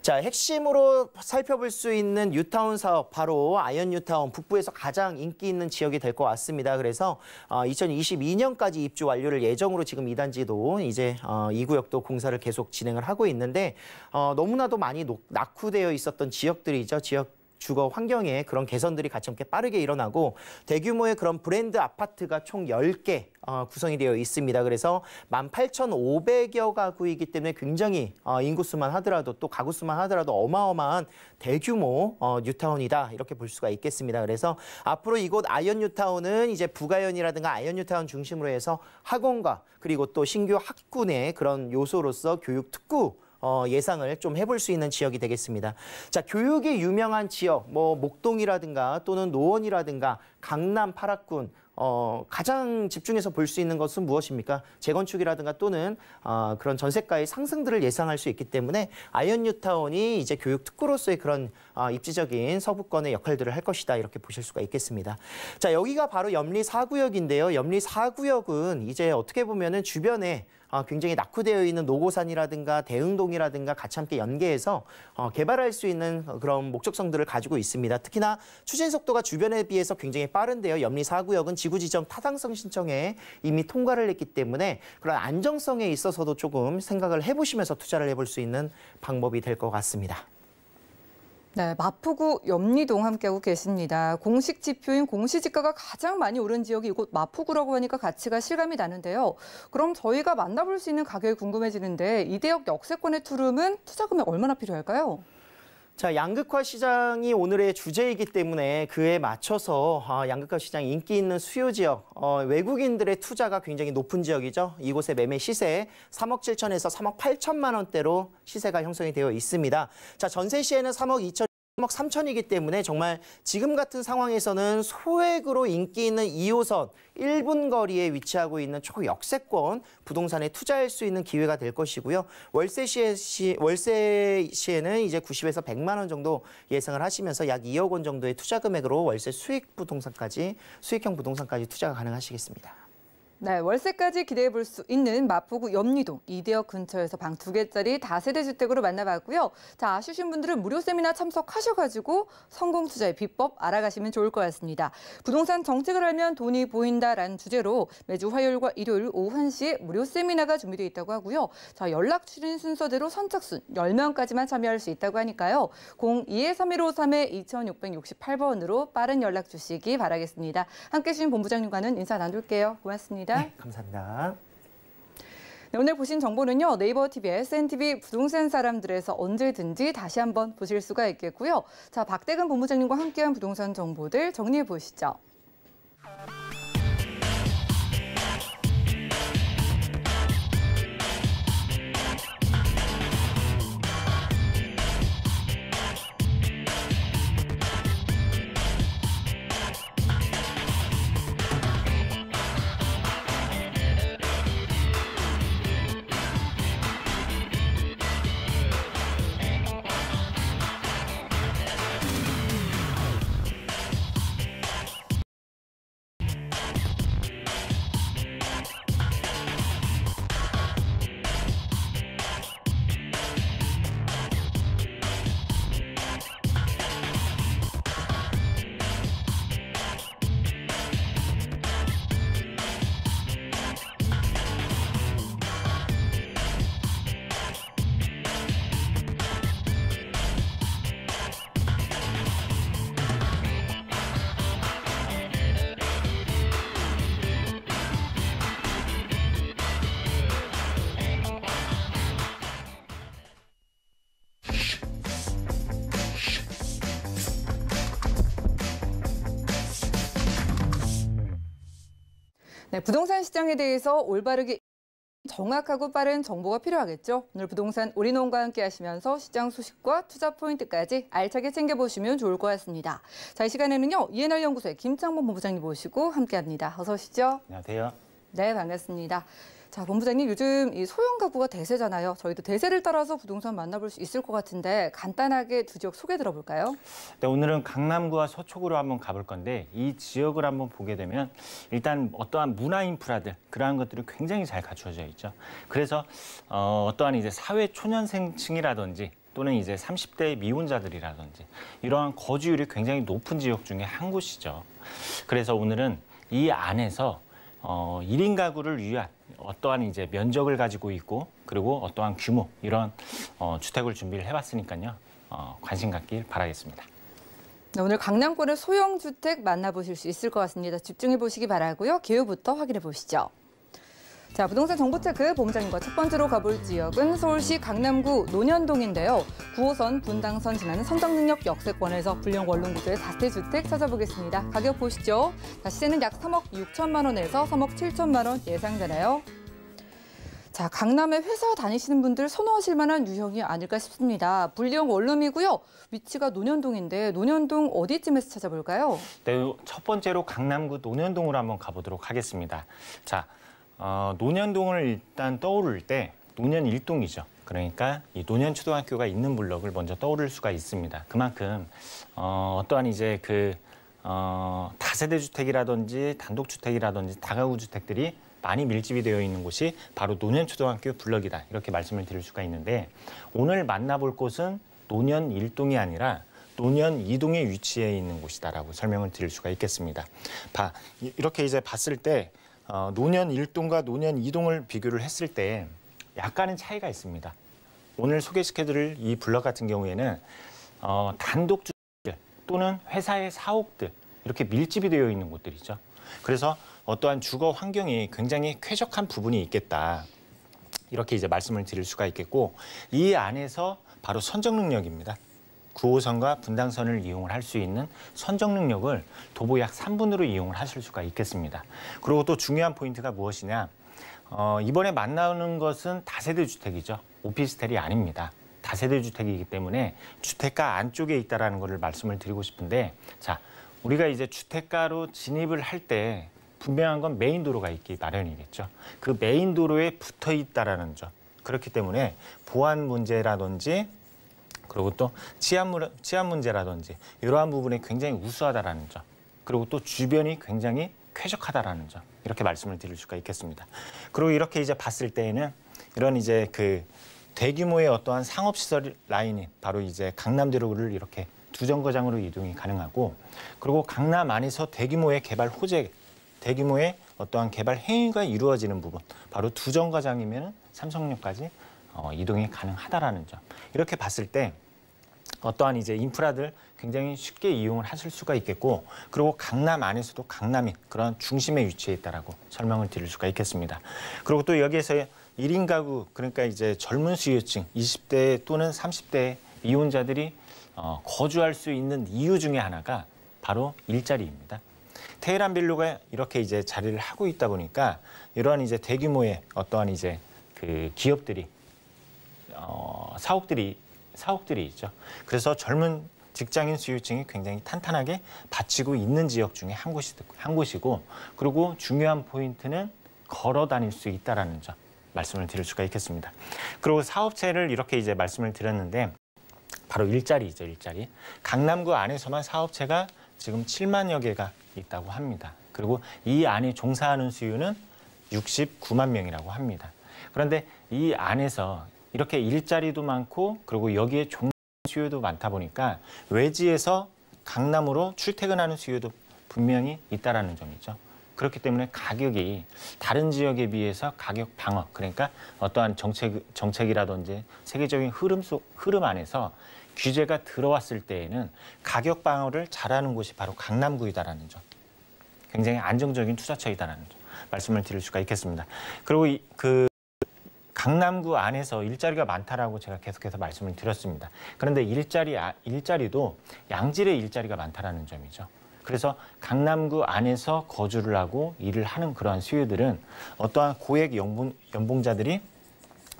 자 핵심으로 살펴볼 수 있는 뉴타운 사업 바로 아이언 뉴타운 북부에서 가장 인기 있는 지역이 될 것 같습니다. 그래서 2022년까지 어, 입주 완료를 예정으로 지금 이 단지도 이제 어, 이 구역도 공사를 계속 진행을 하고 있는데 어, 너무나도 많이 낙후되어 있었던 지역들이죠. 지역 주거 환경에 그런 개선들이 같이 함께 빠르게 일어나고 대규모의 그런 브랜드 아파트가 총 10개 어, 구성이 되어 있습니다. 그래서 18,500여 가구이기 때문에 굉장히 어, 인구수만 하더라도 또 가구수만 하더라도 어마어마한 대규모 어, 뉴타운이다 이렇게 볼 수가 있겠습니다. 그래서 앞으로 이곳 아이언 뉴타운은 이제 부가현이라든가 아이언 뉴타운 중심으로 해서 학원과 그리고 또 신규 학군의 그런 요소로서 교육 특구 어, 예상을 좀 해볼 수 있는 지역이 되겠습니다. 자, 교육이 유명한 지역, 뭐 목동이라든가 또는 노원이라든가 강남 파락군 어, 가장 집중해서 볼 수 있는 것은 무엇입니까? 재건축이라든가 또는 어, 그런 전세가의 상승들을 예상할 수 있기 때문에 아이언 뉴타운이 이제 교육 특구로서의 그런 어, 입지적인 서부권의 역할들을 할 것이다 이렇게 보실 수가 있겠습니다. 자 여기가 바로 염리 4구역인데요. 염리 4구역은 이제 어떻게 보면은 주변에 어, 굉장히 낙후되어 있는 노고산이라든가 대흥동이라든가 같이 함께 연계해서 어, 개발할 수 있는 그런 목적성들을 가지고 있습니다. 특히나 추진 속도가 주변에 비해서 굉장히 빠른데요. 염리 4구역은 지구 지정 타당성 신청에 이미 통과를 했기 때문에 그런 안정성에 있어서도 조금 생각을 해보시면서 투자를 해볼 수 있는 방법이 될 것 같습니다. 네, 마포구 염리동 함께하고 계십니다. 공식 지표인 공시지가가 가장 많이 오른 지역이 이곳 마포구라고 하니까 가치가 실감이 나는데요. 그럼 저희가 만나볼 수 있는 가격이 궁금해지는데 이 대역 역세권의 투룸은 투자금이 얼마나 필요할까요? 자, 양극화 시장이 오늘의 주제이기 때문에 그에 맞춰서 아, 양극화 시장 인기 있는 수요 지역, 어, 외국인들의 투자가 굉장히 높은 지역이죠. 이곳의 매매 시세 3억 7천에서 3억 8천만 원대로 시세가 형성이 되어 있습니다. 자, 전세 시에는 3억 2천 3억 3천이기 때문에 정말 지금 같은 상황에서는 소액으로 인기 있는 2호선 1분 거리에 위치하고 있는 초역세권 부동산에 투자할 수 있는 기회가 될 것이고요. 월세 시에, 월세 시에는 이제 90에서 100만 원 정도 예상을 하시면서 약 2억 원 정도의 투자 금액으로 월세 수익 부동산까지 수익형 부동산까지 투자가 가능하시겠습니다. 네, 월세까지 기대해 볼 수 있는 마포구 염리동 이대역 근처에서 방 두 개짜리 다세대 주택으로 만나봤고요. 자, 아쉬우신 분들은 무료 세미나 참석하셔가지고 성공 투자의 비법 알아가시면 좋을 것 같습니다. 부동산 정책을 알면 돈이 보인다라는 주제로 매주 화요일과 일요일 오후 1시에 무료 세미나가 준비되어 있다고 하고요. 자, 연락 추진 순서대로 선착순 10명까지만 참여할 수 있다고 하니까요. 02-3153-2668번으로 빠른 연락 주시기 바라겠습니다. 함께 해주신 본부장님과는 인사 나눌게요. 고맙습니다. 고맙습니다. 네, 감사합니다. 네, 오늘 보신 정보는요. 네이버 TV, SNTV 부동산 사람들에서 언제든지 다시 한번 보실 수가 있겠고요. 자, 박대근 본부장님과 함께한 부동산 정보들 정리해 보시죠. 네, 부동산 시장에 대해서 올바르게 정확하고 빠른 정보가 필요하겠죠. 오늘 부동산 우리농과 함께 하시면서 시장 소식과 투자 포인트까지 알차게 챙겨보시면 좋을 것 같습니다. 자, 이 시간에는요. ENR 연구소의 김창범 본부장님 모시고 함께합니다. 어서 오시죠. 안녕하세요. 네, 반갑습니다. 자, 본부장님 요즘 이 소형 가구가 대세잖아요. 저희도 대세를 따라서 부동산 만나볼 수 있을 것 같은데 간단하게 두 지역 소개 들어볼까요? 네, 오늘은 강남구와 서초구로 한번 가볼 건데 이 지역을 한번 보게 되면 일단 어떠한 문화 인프라들 그러한 것들이 굉장히 잘 갖춰져 있죠. 그래서 어, 어떠한 이제 사회 초년생층이라든지 또는 이제 30대 미혼자들이라든지 이러한 거주율이 굉장히 높은 지역 중에 한 곳이죠. 그래서 오늘은 이 안에서 어, 1인 가구를 위한 어떠한 이제 면적을 가지고 있고 그리고 어떠한 규모 이런 어, 주택을 준비를 해봤으니까요. 어, 관심 갖길 바라겠습니다. 네, 오늘 강남권의 소형 주택 만나보실 수 있을 것 같습니다. 집중해 보시기 바라고요. 개요부터 그 확인해 보시죠. 자, 부동산 정보체크 보험장님과 첫 번째로 가볼 지역은 서울시 강남구 논현동인데요. 9호선 분당선 지나는 선정능력 역세권에서 불령 원룸 구조의 다세 주택 찾아보겠습니다. 가격 보시죠. 자, 시세는 약 3억 6천만 원에서 3억 7천만 원 예상되나요? 자, 강남에 회사 다니시는 분들 선호하실 만한 유형이 아닐까 싶습니다. 불리형 원룸이고요. 위치가 논현동인데 논현동 어디쯤에서 찾아볼까요? 네, 첫 번째로 강남구 논현동으로 한번 가보도록 하겠습니다. 자, 어, 논현동을 일단 떠오를 때 논현 일동이죠. 그러니까 이 논현 초등학교가 있는 블럭을 먼저 떠오를 수가 있습니다. 그만큼 어, 어떠한 이제 그 어, 다세대 주택이라든지 단독 주택이라든지 다가구 주택들이 많이 밀집이 되어 있는 곳이 바로 논현 초등학교 블럭이다. 이렇게 말씀을 드릴 수가 있는데 오늘 만나볼 곳은 논현 일동이 아니라 논현 이동에 위치해 있는 곳이다라고 설명을 드릴 수가 있겠습니다. 바, 이렇게 이제 봤을 때 어, 노년 1동과 노년 2동을 비교를 했을 때 약간은 차이가 있습니다. 오늘 소개시켜드릴 이 블럭 같은 경우에는 어, 단독 주택 또는 회사의 사옥들 이렇게 밀집이 되어 있는 곳들이죠. 그래서 어떠한 주거 환경이 굉장히 쾌적한 부분이 있겠다. 이렇게 이제 말씀을 드릴 수가 있겠고 이 안에서 바로 선정 능력입니다. 구호선과 분당선을 이용을 할 수 있는 선정 능력을 도보 약 3분으로 이용을 하실 수가 있겠습니다. 그리고 또 중요한 포인트가 무엇이냐. 어, 이번에 만나는 것은 다세대 주택이죠. 오피스텔이 아닙니다. 다세대 주택이기 때문에 주택가 안쪽에 있다라는 것을 말씀을 드리고 싶은데 자, 우리가 이제 주택가로 진입을 할 때 분명한 건 메인 도로가 있기 마련이겠죠. 그 메인 도로에 붙어 있다라는 점. 그렇기 때문에 보안 문제라든지 그리고 또 치안, 물, 치안 문제라든지 이러한 부분이 굉장히 우수하다라는 점. 그리고 또 주변이 굉장히 쾌적하다라는 점. 이렇게 말씀을 드릴 수가 있겠습니다. 그리고 이렇게 이제 봤을 때에는 이런 이제 그 대규모의 어떠한 상업시설 라인이 바로 이제 강남대로를 이렇게 두 정거장으로 이동이 가능하고 그리고 강남 안에서 대규모의 개발 호재, 대규모의 어떠한 개발 행위가 이루어지는 부분 바로 두 정거장이면 삼성역까지 어, 이동이 가능하다라는 점 이렇게 봤을 때 어떠한 이제 인프라들 굉장히 쉽게 이용을 하실 수가 있겠고 그리고 강남 안에서도 강남인 그런 중심에 위치해 있다라고 설명을 드릴 수가 있겠습니다. 그리고 또 여기에서 1인 가구 그러니까 이제 젊은 수요층 20대 또는 30대 이혼자들이 어, 거주할 수 있는 이유 중에 하나가 바로 일자리입니다. 테헤란 빌로가 이렇게 이제 자리를 하고 있다 보니까 이러한 이제 대규모의 어떠한 이제 그 기업들이 어, 사옥들이 사옥들이 있죠. 그래서 젊은 직장인 수요층이 굉장히 탄탄하게 받치고 있는 지역 중에 한 곳이 한 곳이고 그리고 중요한 포인트는 걸어 다닐 수 있다라는 점 말씀을 드릴 수가 있겠습니다. 그리고 사업체를 이렇게 이제 말씀을 드렸는데 바로 일자리죠 일자리. 강남구 안에서만 사업체가 지금 7만여 개가 있다고 합니다. 그리고 이 안에 종사하는 수요는 69만 명이라고 합니다. 그런데 이 안에서 이렇게 일자리도 많고 그리고 여기에 종 수요도 많다 보니까 외지에서 강남으로 출퇴근하는 수요도 분명히 있다라는 점이죠. 그렇기 때문에 가격이 다른 지역에 비해서 가격 방어 그러니까 어떠한 정책 정책이라든지 세계적인 흐름 속 흐름 안에서 규제가 들어왔을 때에는 가격 방어를 잘하는 곳이 바로 강남구이다라는 점. 굉장히 안정적인 투자처이다라는 점 말씀을 드릴 수가 있겠습니다. 그리고 이, 그 강남구 안에서 일자리가 많다라고 제가 계속해서 말씀을 드렸습니다. 그런데 일자리 아, 일자리도 양질의 일자리가 많다라는 점이죠. 그래서 강남구 안에서 거주를 하고 일을 하는 그러한 수요들은 어떠한 고액 연봉, 연봉자들이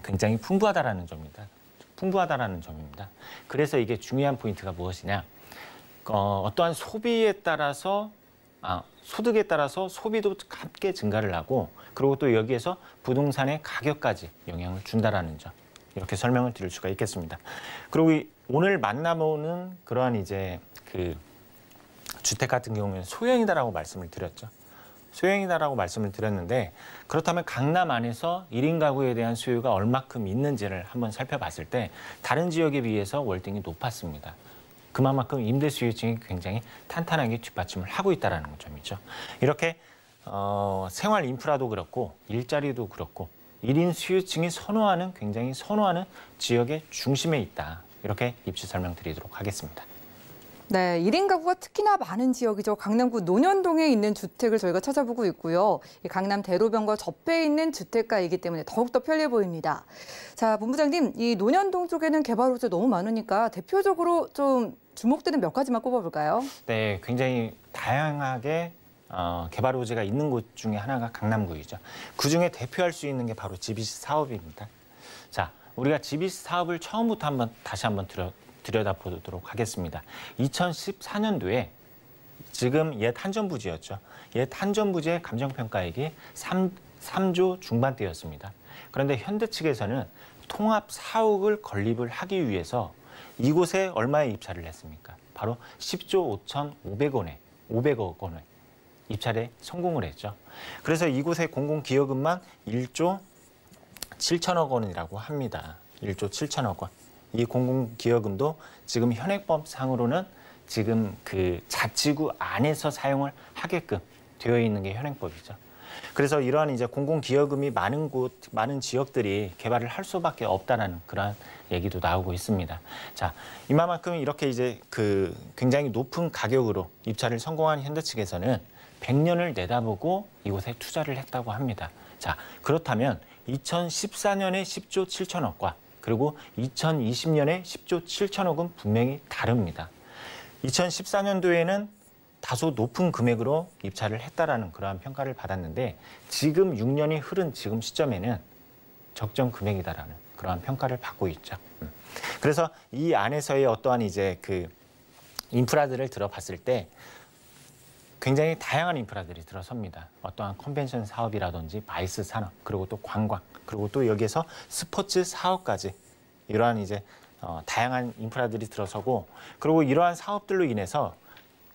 굉장히 풍부하다라는 점입니다. 풍부하다라는 점입니다. 그래서 이게 중요한 포인트가 무엇이냐? 어, 어떠한 소비에 따라서 아, 소득에 따라서 소비도 함께 증가를 하고 그리고 또 여기에서 부동산의 가격까지 영향을 준다라는 점 이렇게 설명을 드릴 수가 있겠습니다. 그리고 오늘 만나보는 그러한 이제 그 주택 같은 경우는 소형이다라고 말씀을 드렸죠. 소형이다라고 말씀을 드렸는데 그렇다면 강남 안에서 1인 가구에 대한 수요가 얼마큼 있는지를 한번 살펴봤을 때 다른 지역에 비해서 월등히 높았습니다. 그만큼 임대 수요층이 굉장히 탄탄하게 뒷받침을 하고 있다는 라 점이죠. 이렇게 어, 생활 인프라도 그렇고 일자리도 그렇고 1인 수요층이 선호하는 굉장히 선호하는 지역의 중심에 있다. 이렇게 입시 설명드리도록 하겠습니다. 네, 1인 가구가 특히나 많은 지역이죠. 강남구 논현동에 있는 주택을 저희가 찾아보고 있고요. 강남 대로변과 접해 있는 주택가이기 때문에 더욱더 편리해 보입니다. 자, 본부장님, 이 논현동 쪽에는 개발 호재 너무 많으니까 대표적으로 좀 주목되는 몇 가지만 꼽아볼까요? 네, 굉장히 다양하게 어, 개발호재가 있는 곳 중에 하나가 강남구이죠. 그중에 대표할 수 있는 게 바로 GBC 사업입니다. 자, 우리가 GBC 사업을 처음부터 한번 다시 한번 들여, 들여다보도록 하겠습니다. 2014년도에 지금 옛 한전부지였죠. 옛 한전부지의 감정평가액이 3, 3조 중반대였습니다. 그런데 현대 측에서는 통합 사옥을 건립을 하기 위해서 이곳에 얼마에 입찰을 했습니까? 바로 10조 5,500원에 500억 원에 입찰에 성공을 했죠. 그래서 이곳의 공공기여금만 1조 7천억 원이라고 합니다. 1조 7천억 원. 이 공공기여금도 지금 현행법상으로는 지금 그 자치구 안에서 사용을 하게끔 되어 있는 게 현행법이죠. 그래서 이러한 이제 공공 기여금이 많은 곳, 많은 지역들이 개발을 할 수밖에 없다라는 그런 얘기도 나오고 있습니다. 자, 이만큼 이렇게 이제 그 굉장히 높은 가격으로 입찰을 성공한 현대 측에서는 100년을 내다보고 이곳에 투자를 했다고 합니다. 자, 그렇다면 2014년에 10조 7천억과 그리고 2020년에 10조 7천억은 분명히 다릅니다. 2014년도에는 다소 높은 금액으로 입찰을 했다라는 그러한 평가를 받았는데 지금 6년이 흐른 지금 시점에는 적정 금액이다라는 그러한 평가를 받고 있죠. 음. 그래서 이 안에서의 어떠한 이제 그 인프라들을 들어봤을 때 굉장히 다양한 인프라들이 들어섭니다. 어떠한 컨벤션 사업이라든지 바이스 산업, 그리고 또 관광, 그리고 또 여기에서 스포츠 사업까지 이러한 이제 어, 다양한 인프라들이 들어서고 그리고 이러한 사업들로 인해서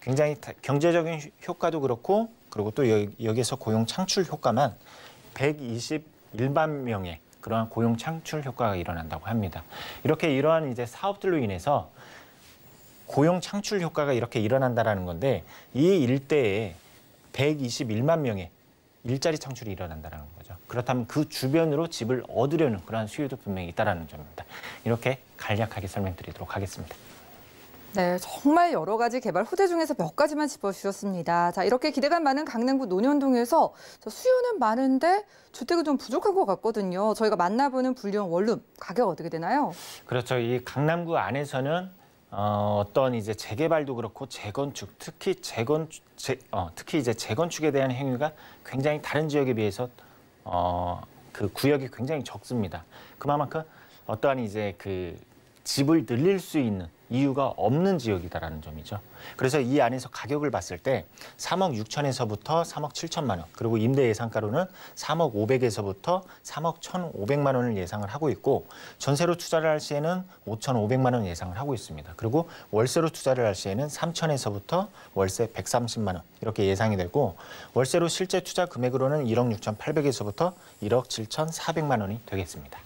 굉장히 경제적인 효과도 그렇고 그리고 또 여기에서 고용 창출 효과만 121만 명의 그러한 고용 창출 효과가 일어난다고 합니다. 이렇게 이러한 이제 사업들로 인해서 고용 창출 효과가 이렇게 일어난다라는 건데 이 일대에 121만 명의 일자리 창출이 일어난다라는 거죠. 그렇다면 그 주변으로 집을 얻으려는 그러한 수요도 분명히 있다라는 점입니다. 이렇게 간략하게 설명드리도록 하겠습니다. 네, 정말 여러 가지 개발 후대 중에서 몇 가지만 짚어주셨습니다. 자, 이렇게 기대감 많은 강릉구 논현동에서 수요는 많은데 주택은 좀 부족한 것 같거든요. 저희가 만나보는 불리형 원룸 가격 어떻게 되나요? 그렇죠. 이 강남구 안에서는 어, 어떤 이제 재개발도 그렇고 재건축, 특히 재건 재, 어, 특히 이제 재건축에 대한 행위가 굉장히 다른 지역에 비해서 어, 그 구역이 굉장히 적습니다. 그만큼 어떠한 이제 그 집을 늘릴 수 있는 이유가 없는 지역이다라는 점이죠. 그래서 이 안에서 가격을 봤을 때 3억 6천에서부터 3억 7천만 원, 그리고 임대 예상가로는 3억 5 0 0에서부터 3억 1,500만 원을 예상을 하고 있고 전세로 투자를 할 시에는 5,500만 원 예상을 하고 있습니다. 그리고 월세로 투자를 할 시에는 3천에서부터 월세 130만 원 이렇게 예상이 되고 월세로 실제 투자 금액으로는 1억 6,800에서부터 1억 7,400만 원이 되겠습니다.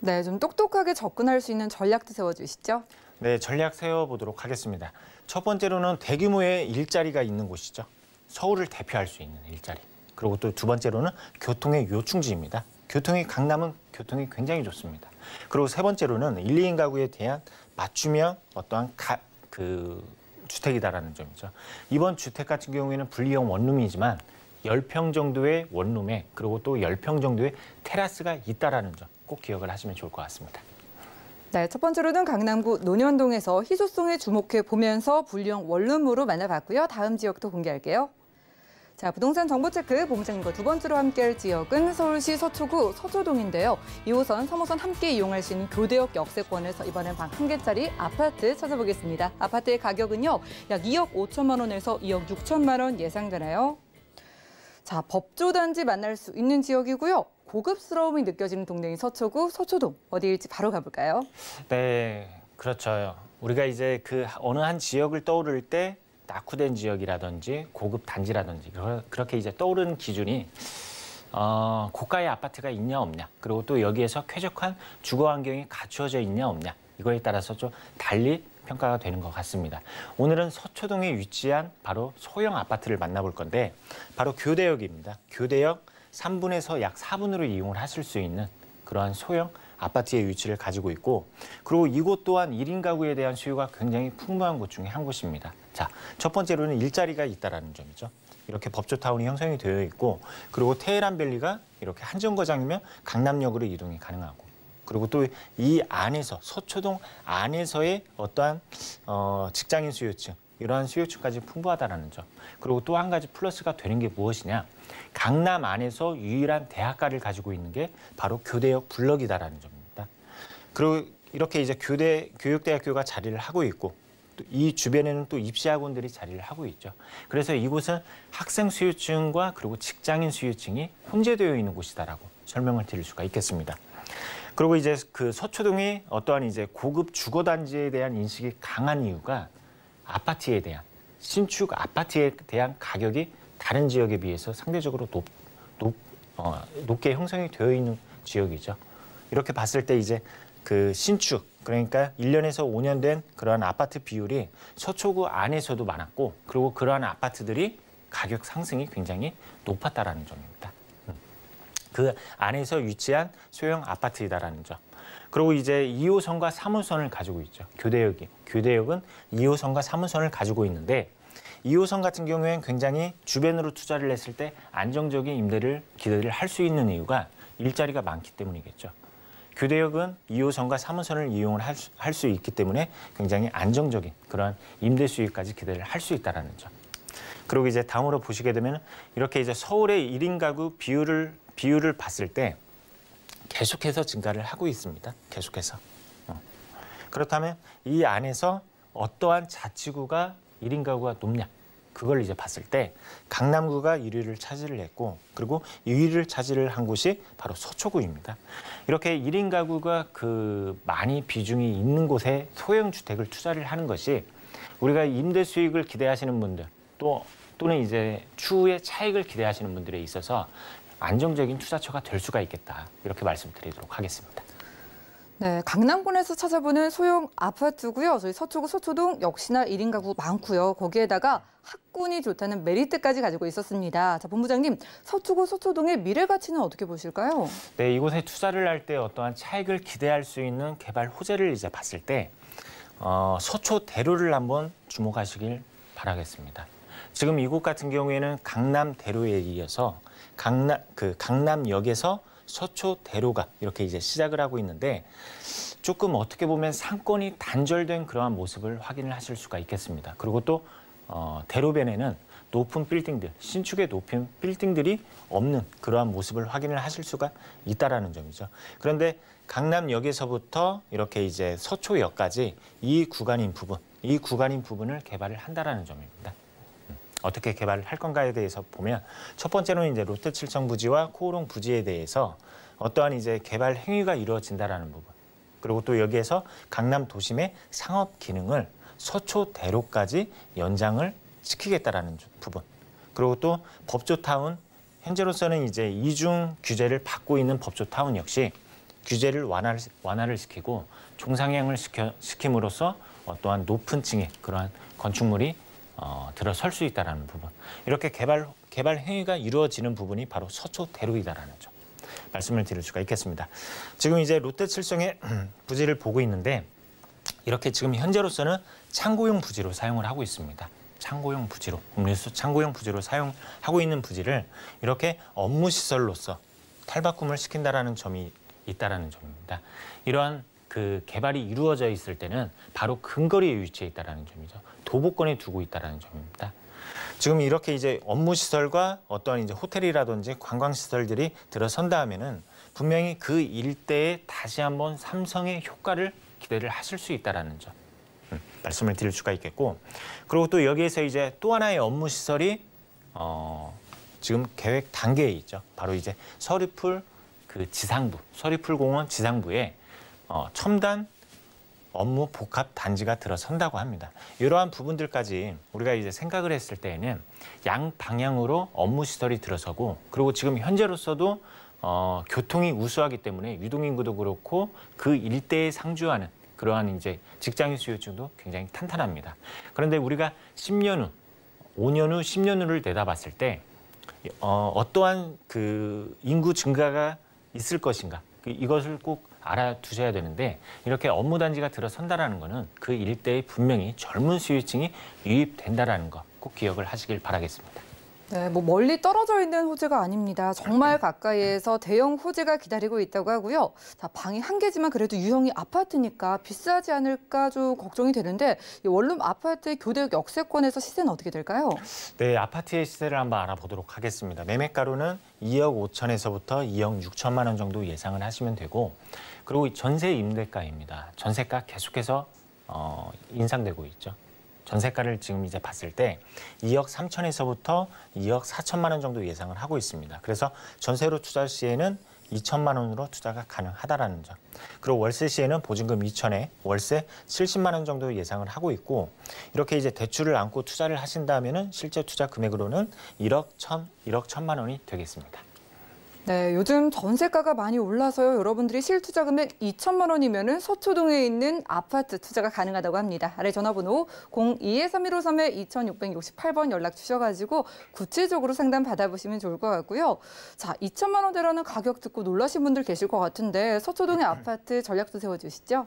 네, 좀 똑똑하게 접근할 수 있는 전략도 세워주시죠. 네, 전략 세워보도록 하겠습니다. 첫 번째로는 대규모의 일자리가 있는 곳이죠. 서울을 대표할 수 있는 일자리. 그리고 또 두 번째로는 교통의 요충지입니다. 교통이 강남은 교통이 굉장히 좋습니다. 그리고 세 번째로는 1, 2인 가구에 대한 맞춤형 어떠한 가, 그 주택이다라는 점이죠. 이번 주택 같은 경우에는 분리형 원룸이지만 10평 정도의 원룸에 그리고 또 10평 정도의 테라스가 있다라는 점 꼭 기억을 하시면 좋을 것 같습니다. 네, 첫 번째로는 강남구 논현동에서 희소성에 주목해 보면서 불령 원룸으로 만나봤고요. 다음 지역도 공개할게요. 자, 부동산 정보 체크 본부장님과 두 번째로 함께할 지역은 서울시 서초구 서초동인데요. 2호선, 3호선 함께 이용할 수 있는 교대역 역세권에서 이번엔 방한 개짜리 아파트 찾아보겠습니다. 아파트의 가격은요, 약 2억 5천만 원에서 2억 6천만 원 예상되나요? 자, 법조단지 만날 수 있는 지역이고요. 고급스러움이 느껴지는 동네인 서초구, 서초동 어디일지 바로 가볼까요? 네, 그렇죠. 우리가 이제 그 어느 한 지역을 떠오를 때 낙후된 지역이라든지 고급 단지라든지 그렇게 이제 떠오르는 기준이 어, 고가의 아파트가 있냐 없냐 그리고 또 여기에서 쾌적한 주거 환경이 갖추어져 있냐 없냐 이거에 따라서 좀 달리 평가가 되는 것 같습니다. 오늘은 서초동에 위치한 바로 소형 아파트를 만나볼 건데 바로 교대역입니다. 교대역 3분에서 약 4분으로 이용을 하실 수 있는 그러한 소형 아파트의 위치를 가지고 있고 그리고 이곳 또한 1인 가구에 대한 수요가 굉장히 풍부한 곳 중에 한 곳입니다. 자, 첫 번째로는 일자리가 있다라는 점이죠. 이렇게 법조타운이 형성이 되어 있고 그리고 테헤란밸리가 이렇게 한정거장이면 강남역으로 이동이 가능하고 그리고 또 이 안에서 서초동 안에서의 어떠한 어, 직장인 수요층 이러한 수요층까지 풍부하다는 점. 그리고 또 한 가지 플러스가 되는 게 무엇이냐. 강남 안에서 유일한 대학가를 가지고 있는 게 바로 교대역 블럭이다라는 점입니다. 그리고 이렇게 이제 교대 교육대학교가 자리를 하고 있고 또 이 주변에는 또 입시학원들이 자리를 하고 있죠. 그래서 이곳은 학생 수요층과 그리고 직장인 수요층이 혼재되어 있는 곳이다라고 설명을 드릴 수가 있겠습니다. 그리고 이제 그 서초동이 어떠한 이제 고급 주거 단지에 대한 인식이 강한 이유가 아파트에 대한 신축 아파트에 대한 가격이 다른 지역에 비해서 상대적으로 높, 높, 어, 높게 형성이 되어 있는 지역이죠. 이렇게 봤을 때 이제 그 신축 그러니까 1년에서 5년 된 그러한 아파트 비율이 서초구 안에서도 많았고 그리고 그러한 아파트들이 가격 상승이 굉장히 높았다라는 점입니다. 그 안에서 위치한 소형 아파트이다라는 점. 그리고 이제 2호선과 3호선을 가지고 있죠. 교대역이. 교대역은 2호선과 3호선을 가지고 있는데 2호선 같은 경우에는 굉장히 주변으로 투자를 했을 때 안정적인 임대를 기대를 할 수 있는 이유가 일자리가 많기 때문이겠죠. 교대역은 2호선과 3호선을 이용을 할수 할수 있기 때문에 굉장히 안정적인 그런 임대 수익까지 기대를 할 수 있다는 점. 그리고 이제 다음으로 보시게 되면 이렇게 이제 서울의 1인 가구 비율을 비율을 봤을 때 계속해서 증가를 하고 있습니다. 계속해서. 어. 그렇다면 이 안에서 어떠한 자치구가 1인 가구가 높냐. 그걸 이제 봤을 때 강남구가 1위를 차지를 했고 그리고 2위를 차지를 한 곳이 바로 서초구입니다. 이렇게 1인 가구가 그 많이 비중이 있는 곳에 소형 주택을 투자를 하는 것이 우리가 임대 수익을 기대하시는 분들 또 또는 이제 추후에 차익을 기대하시는 분들에 있어서 안정적인 투자처가 될 수가 있겠다 이렇게 말씀드리도록 하겠습니다. 네, 강남권에서 찾아보는 소형 아파트고요. 저희 서초구 서초동 역시나 1인 가구 많고요. 거기에다가 학군이 좋다는 메리트까지 가지고 있었습니다. 자, 본부장님, 서초구 서초동의 미래 가치는 어떻게 보실까요? 네, 이곳에 투자를 할 때 어떠한 차익을 기대할 수 있는 개발 호재를 이제 봤을 때 어, 서초 대로를 한번 주목하시길 바라겠습니다. 지금 이곳 같은 경우에는 강남 대로에 이어서 강남 그 강남역에서 서초 대로가 이렇게 이제 시작을 하고 있는데 조금 어떻게 보면 상권이 단절된 그러한 모습을 확인을 하실 수가 있겠습니다. 그리고 또 어, 대로변에는 높은 빌딩들, 신축의 높은 빌딩들이 없는 그러한 모습을 확인을 하실 수가 있다라는 점이죠. 그런데 강남역에서부터 이렇게 이제 서초역까지 이 구간인 부분, 이 구간인 부분을 개발을 한다라는 점입니다. 어떻게 개발을 할 건가에 대해서 보면 첫 번째로는 이제 롯데 칠성 부지와 코오롱 부지에 대해서 어떠한 이제 개발 행위가 이루어진다라는 부분. 그리고 또 여기에서 강남 도심의 상업 기능을 서초 대로까지 연장을 시키겠다라는 부분. 그리고 또 법조타운 현재로서는 이제 이중 규제를 받고 있는 법조타운 역시 규제를 완화를, 완화를 시키고 종상향을 시켜, 시킴으로써 어떠한 높은 층의 그러한 건축물이 어, 들어설 수 있다라는 부분. 이렇게 개발 개발 행위가 이루어지는 부분이 바로 서초 대로이다라는 점. 말씀을 드릴 수가 있겠습니다. 지금 이제 롯데칠성의 부지를 보고 있는데 이렇게 지금 현재로서는 창고용 부지로 사용을 하고 있습니다. 창고용 부지로 음료수 창고용 부지로 사용하고 있는 부지를 이렇게 업무 시설로서 탈바꿈을 시킨다라는 점이 있다라는 점입니다. 이러한 그 개발이 이루어져 있을 때는 바로 근거리에 위치해 있다라는 점이죠. 도보권에 두고 있다는 점입니다. 지금 이렇게 이제 업무 시설과 어떠 이제 호텔이라든지 관광 시설들이 들어선다 하면은 분명히 그 일대에 다시 한번 삼성의 효과를 기대를 하실 수 있다라는 점 음, 말씀을 드릴 수가 있겠고 그리고 또 여기에서 이제 또 하나의 업무 시설이 어, 지금 계획 단계에 있죠. 바로 이제 서리풀 그 지상부 서리풀 공원 지상부에 어, 첨단 업무 복합 단지가 들어선다고 합니다. 이러한 부분들까지 우리가 이제 생각을 했을 때에는 양 방향으로 업무 시설이 들어서고 그리고 지금 현재로서도 어, 교통이 우수하기 때문에 유동인구도 그렇고 그 일대에 상주하는 그러한 이제 직장인 수요층도 굉장히 탄탄합니다. 그런데 우리가 10년 후, 5년 후, 10년 후를 내다봤을 때 어, 어떠한 그 인구 증가가 있을 것인가 그 이것을 꼭 알아두셔야 되는데 이렇게 업무 단지가 들어선다라는 거는 그 일대에 분명히 젊은 수요층이 유입된다라는 거꼭 기억을 하시길 바라겠습니다. 네, 뭐 멀리 떨어져 있는 호재가 아닙니다. 정말 네. 가까이에서 대형 호재가 기다리고 있다고 하고요. 자, 방이 한 개지만 그래도 유형이 아파트니까 비싸지 않을까 좀 걱정이 되는데 원룸 아파트의 교대 역세권에서 시세는 어떻게 될까요? 네, 아파트의 시세를 한번 알아보도록 하겠습니다. 매매가로는 2억 5천에서부터 2억 6천만 원 정도 예상을 하시면 되고 그리고 전세 임대가입니다. 전세가 계속해서 어, 인상되고 있죠. 전세가를 지금 이제 봤을 때 2억 3천에서부터 2억 4천만 원 정도 예상을 하고 있습니다. 그래서 전세로 투자할 시에는 2천만 원으로 투자가 가능하다라는 점. 그리고 월세 시에는 보증금 2천에 월세 70만 원 정도 예상을 하고 있고 이렇게 이제 대출을 안고 투자를 하신다면은 실제 투자 금액으로는 1억 1천 1억 1천만 원이 되겠습니다. 네, 요즘 전세가가 많이 올라서요. 여러분들이 실투자 금액 2천만 원이면 서초동에 있는 아파트 투자가 가능하다고 합니다. 아래 전화번호 02-3153-2668번 연락 주셔가지고 구체적으로 상담 받아보시면 좋을 것 같고요. 자, 2천만 원대라는 가격 듣고 놀라신 분들 계실 것 같은데 서초동의 네. 아파트 전략도 세워주시죠.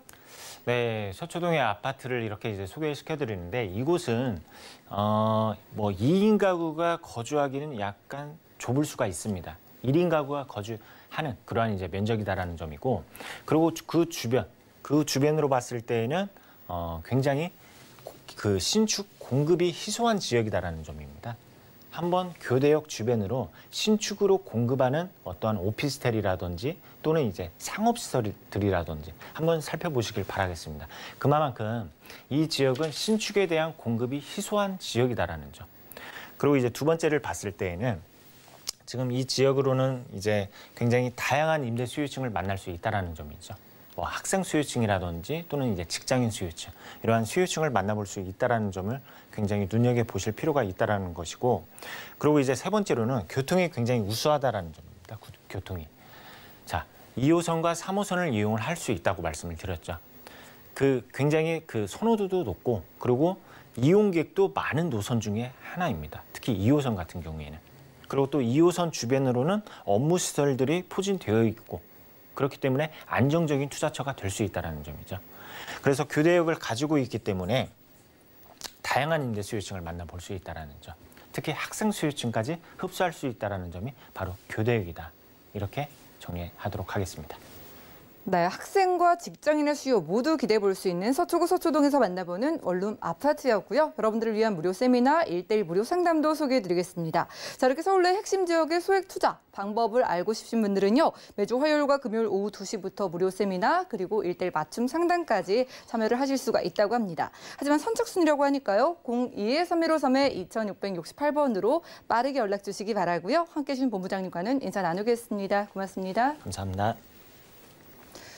네, 서초동의 아파트를 이렇게 이제 소개시켜드리는데 이곳은 어, 뭐 2인 가구가 거주하기는 약간 좁을 수가 있습니다. 1인 가구가 거주하는 그러한 이제 면적이다라는 점이고 그리고 그 주변 그 주변으로 봤을 때에는 어, 굉장히 그 신축 공급이 희소한 지역이다라는 점입니다. 한번 교대역 주변으로 신축으로 공급하는 어떠한 오피스텔이라든지 또는 이제 상업시설들이라든지 한번 살펴보시길 바라겠습니다. 그만큼 이 지역은 신축에 대한 공급이 희소한 지역이다라는 점. 그리고 이제 두 번째를 봤을 때에는 지금 이 지역으로는 이제 굉장히 다양한 임대 수요층을 만날 수 있다라는 점이죠. 뭐 학생 수요층이라든지 또는 이제 직장인 수요층 이러한 수요층을 만나볼 수 있다라는 점을 굉장히 눈여겨 보실 필요가 있다라는 것이고 그리고 이제 세 번째로는 교통이 굉장히 우수하다라는 점입니다. 교통이 자 2호선과 3호선을 이용을 할 수 있다고 말씀을 드렸죠. 그 굉장히 그 선호도도 높고 그리고 이용객도 많은 노선 중에 하나입니다. 특히 2호선 같은 경우에는 그리고 또 2호선 주변으로는 업무 시설들이 포진되어 있고 그렇기 때문에 안정적인 투자처가 될 수 있다는 점이죠. 그래서 교대역을 가지고 있기 때문에 다양한 임대 수요층을 만나볼 수 있다는 점. 특히 학생 수요층까지 흡수할 수 있다는 점이 바로 교대역이다. 이렇게 정리하도록 하겠습니다. 네, 학생과 직장인의 수요 모두 기대해 볼수 있는 서초구 서초동에서 만나보는 원룸 아파트였고요. 여러분들을 위한 무료 세미나, 일대일 무료 상담도 소개해 드리겠습니다. 자, 이렇게 서울의 핵심 지역의 소액 투자 방법을 알고 싶으신 분들은요. 매주 화요일과 금요일 오후 2시부터 무료 세미나 그리고 일대일 맞춤 상담까지 참여를 하실 수가 있다고 합니다. 하지만 선착순이라고 하니까요. 02-3153-2668번으로 빠르게 연락 주시기 바라고요. 함께 해주신 본부장님과는 인사 나누겠습니다. 고맙습니다. 감사합니다.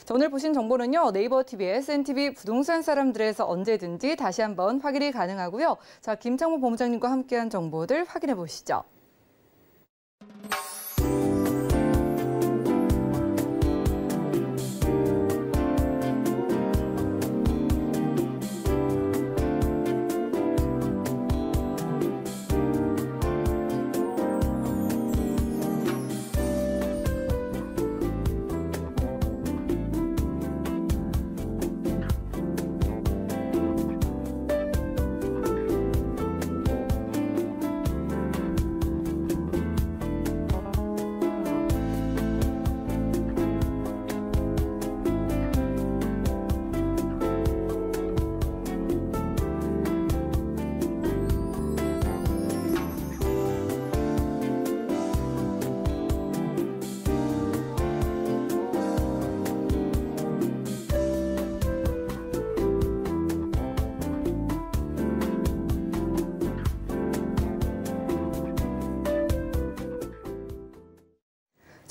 자, 오늘 보신 정보는요. 네이버 TV, SNTV 부동산 사람들에서 언제든지 다시 한번 확인이 가능하고요. 자, 김창모 본부장님과 함께한 정보들 확인해 보시죠.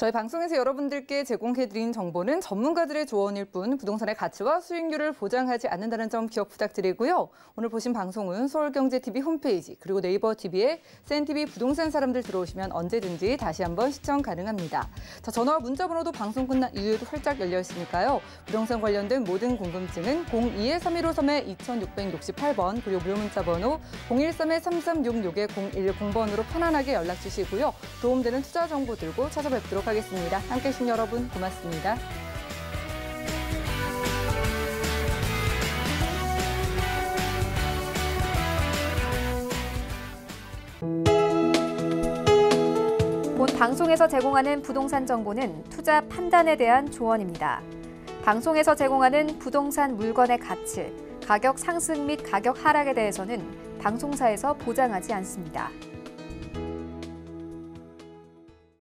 저희 방송에서 여러분들께 제공해드린 정보는 전문가들의 조언일 뿐 부동산의 가치와 수익률을 보장하지 않는다는 점 기억 부탁드리고요. 오늘 보신 방송은 서울경제TV 홈페이지 그리고 네이버 TV에 센TV 부동산 사람들 들어오시면 언제든지 다시 한번 시청 가능합니다. 자, 전화와 문자 번호도 방송 끝난 이후에도 활짝 열려 있으니까요. 부동산 관련된 모든 궁금증은 02-3153-2668번 그리고 무료 문자 번호 013-3366-0110번으로 편안하게 연락 주시고요. 도움되는 투자 정보 들고 찾아뵙도록 하겠습니다. 하겠습니다. 함께 해주신 여러분 고맙습니다. 방송에서 제공하는 부동산 정보는 투자 판단에 대한 조언입니다. 방송에서 제공하는 부동산 물건의 가치, 가격 상승 및 가격 하락에 대해서는 방송사에서 보장하지 않습니다.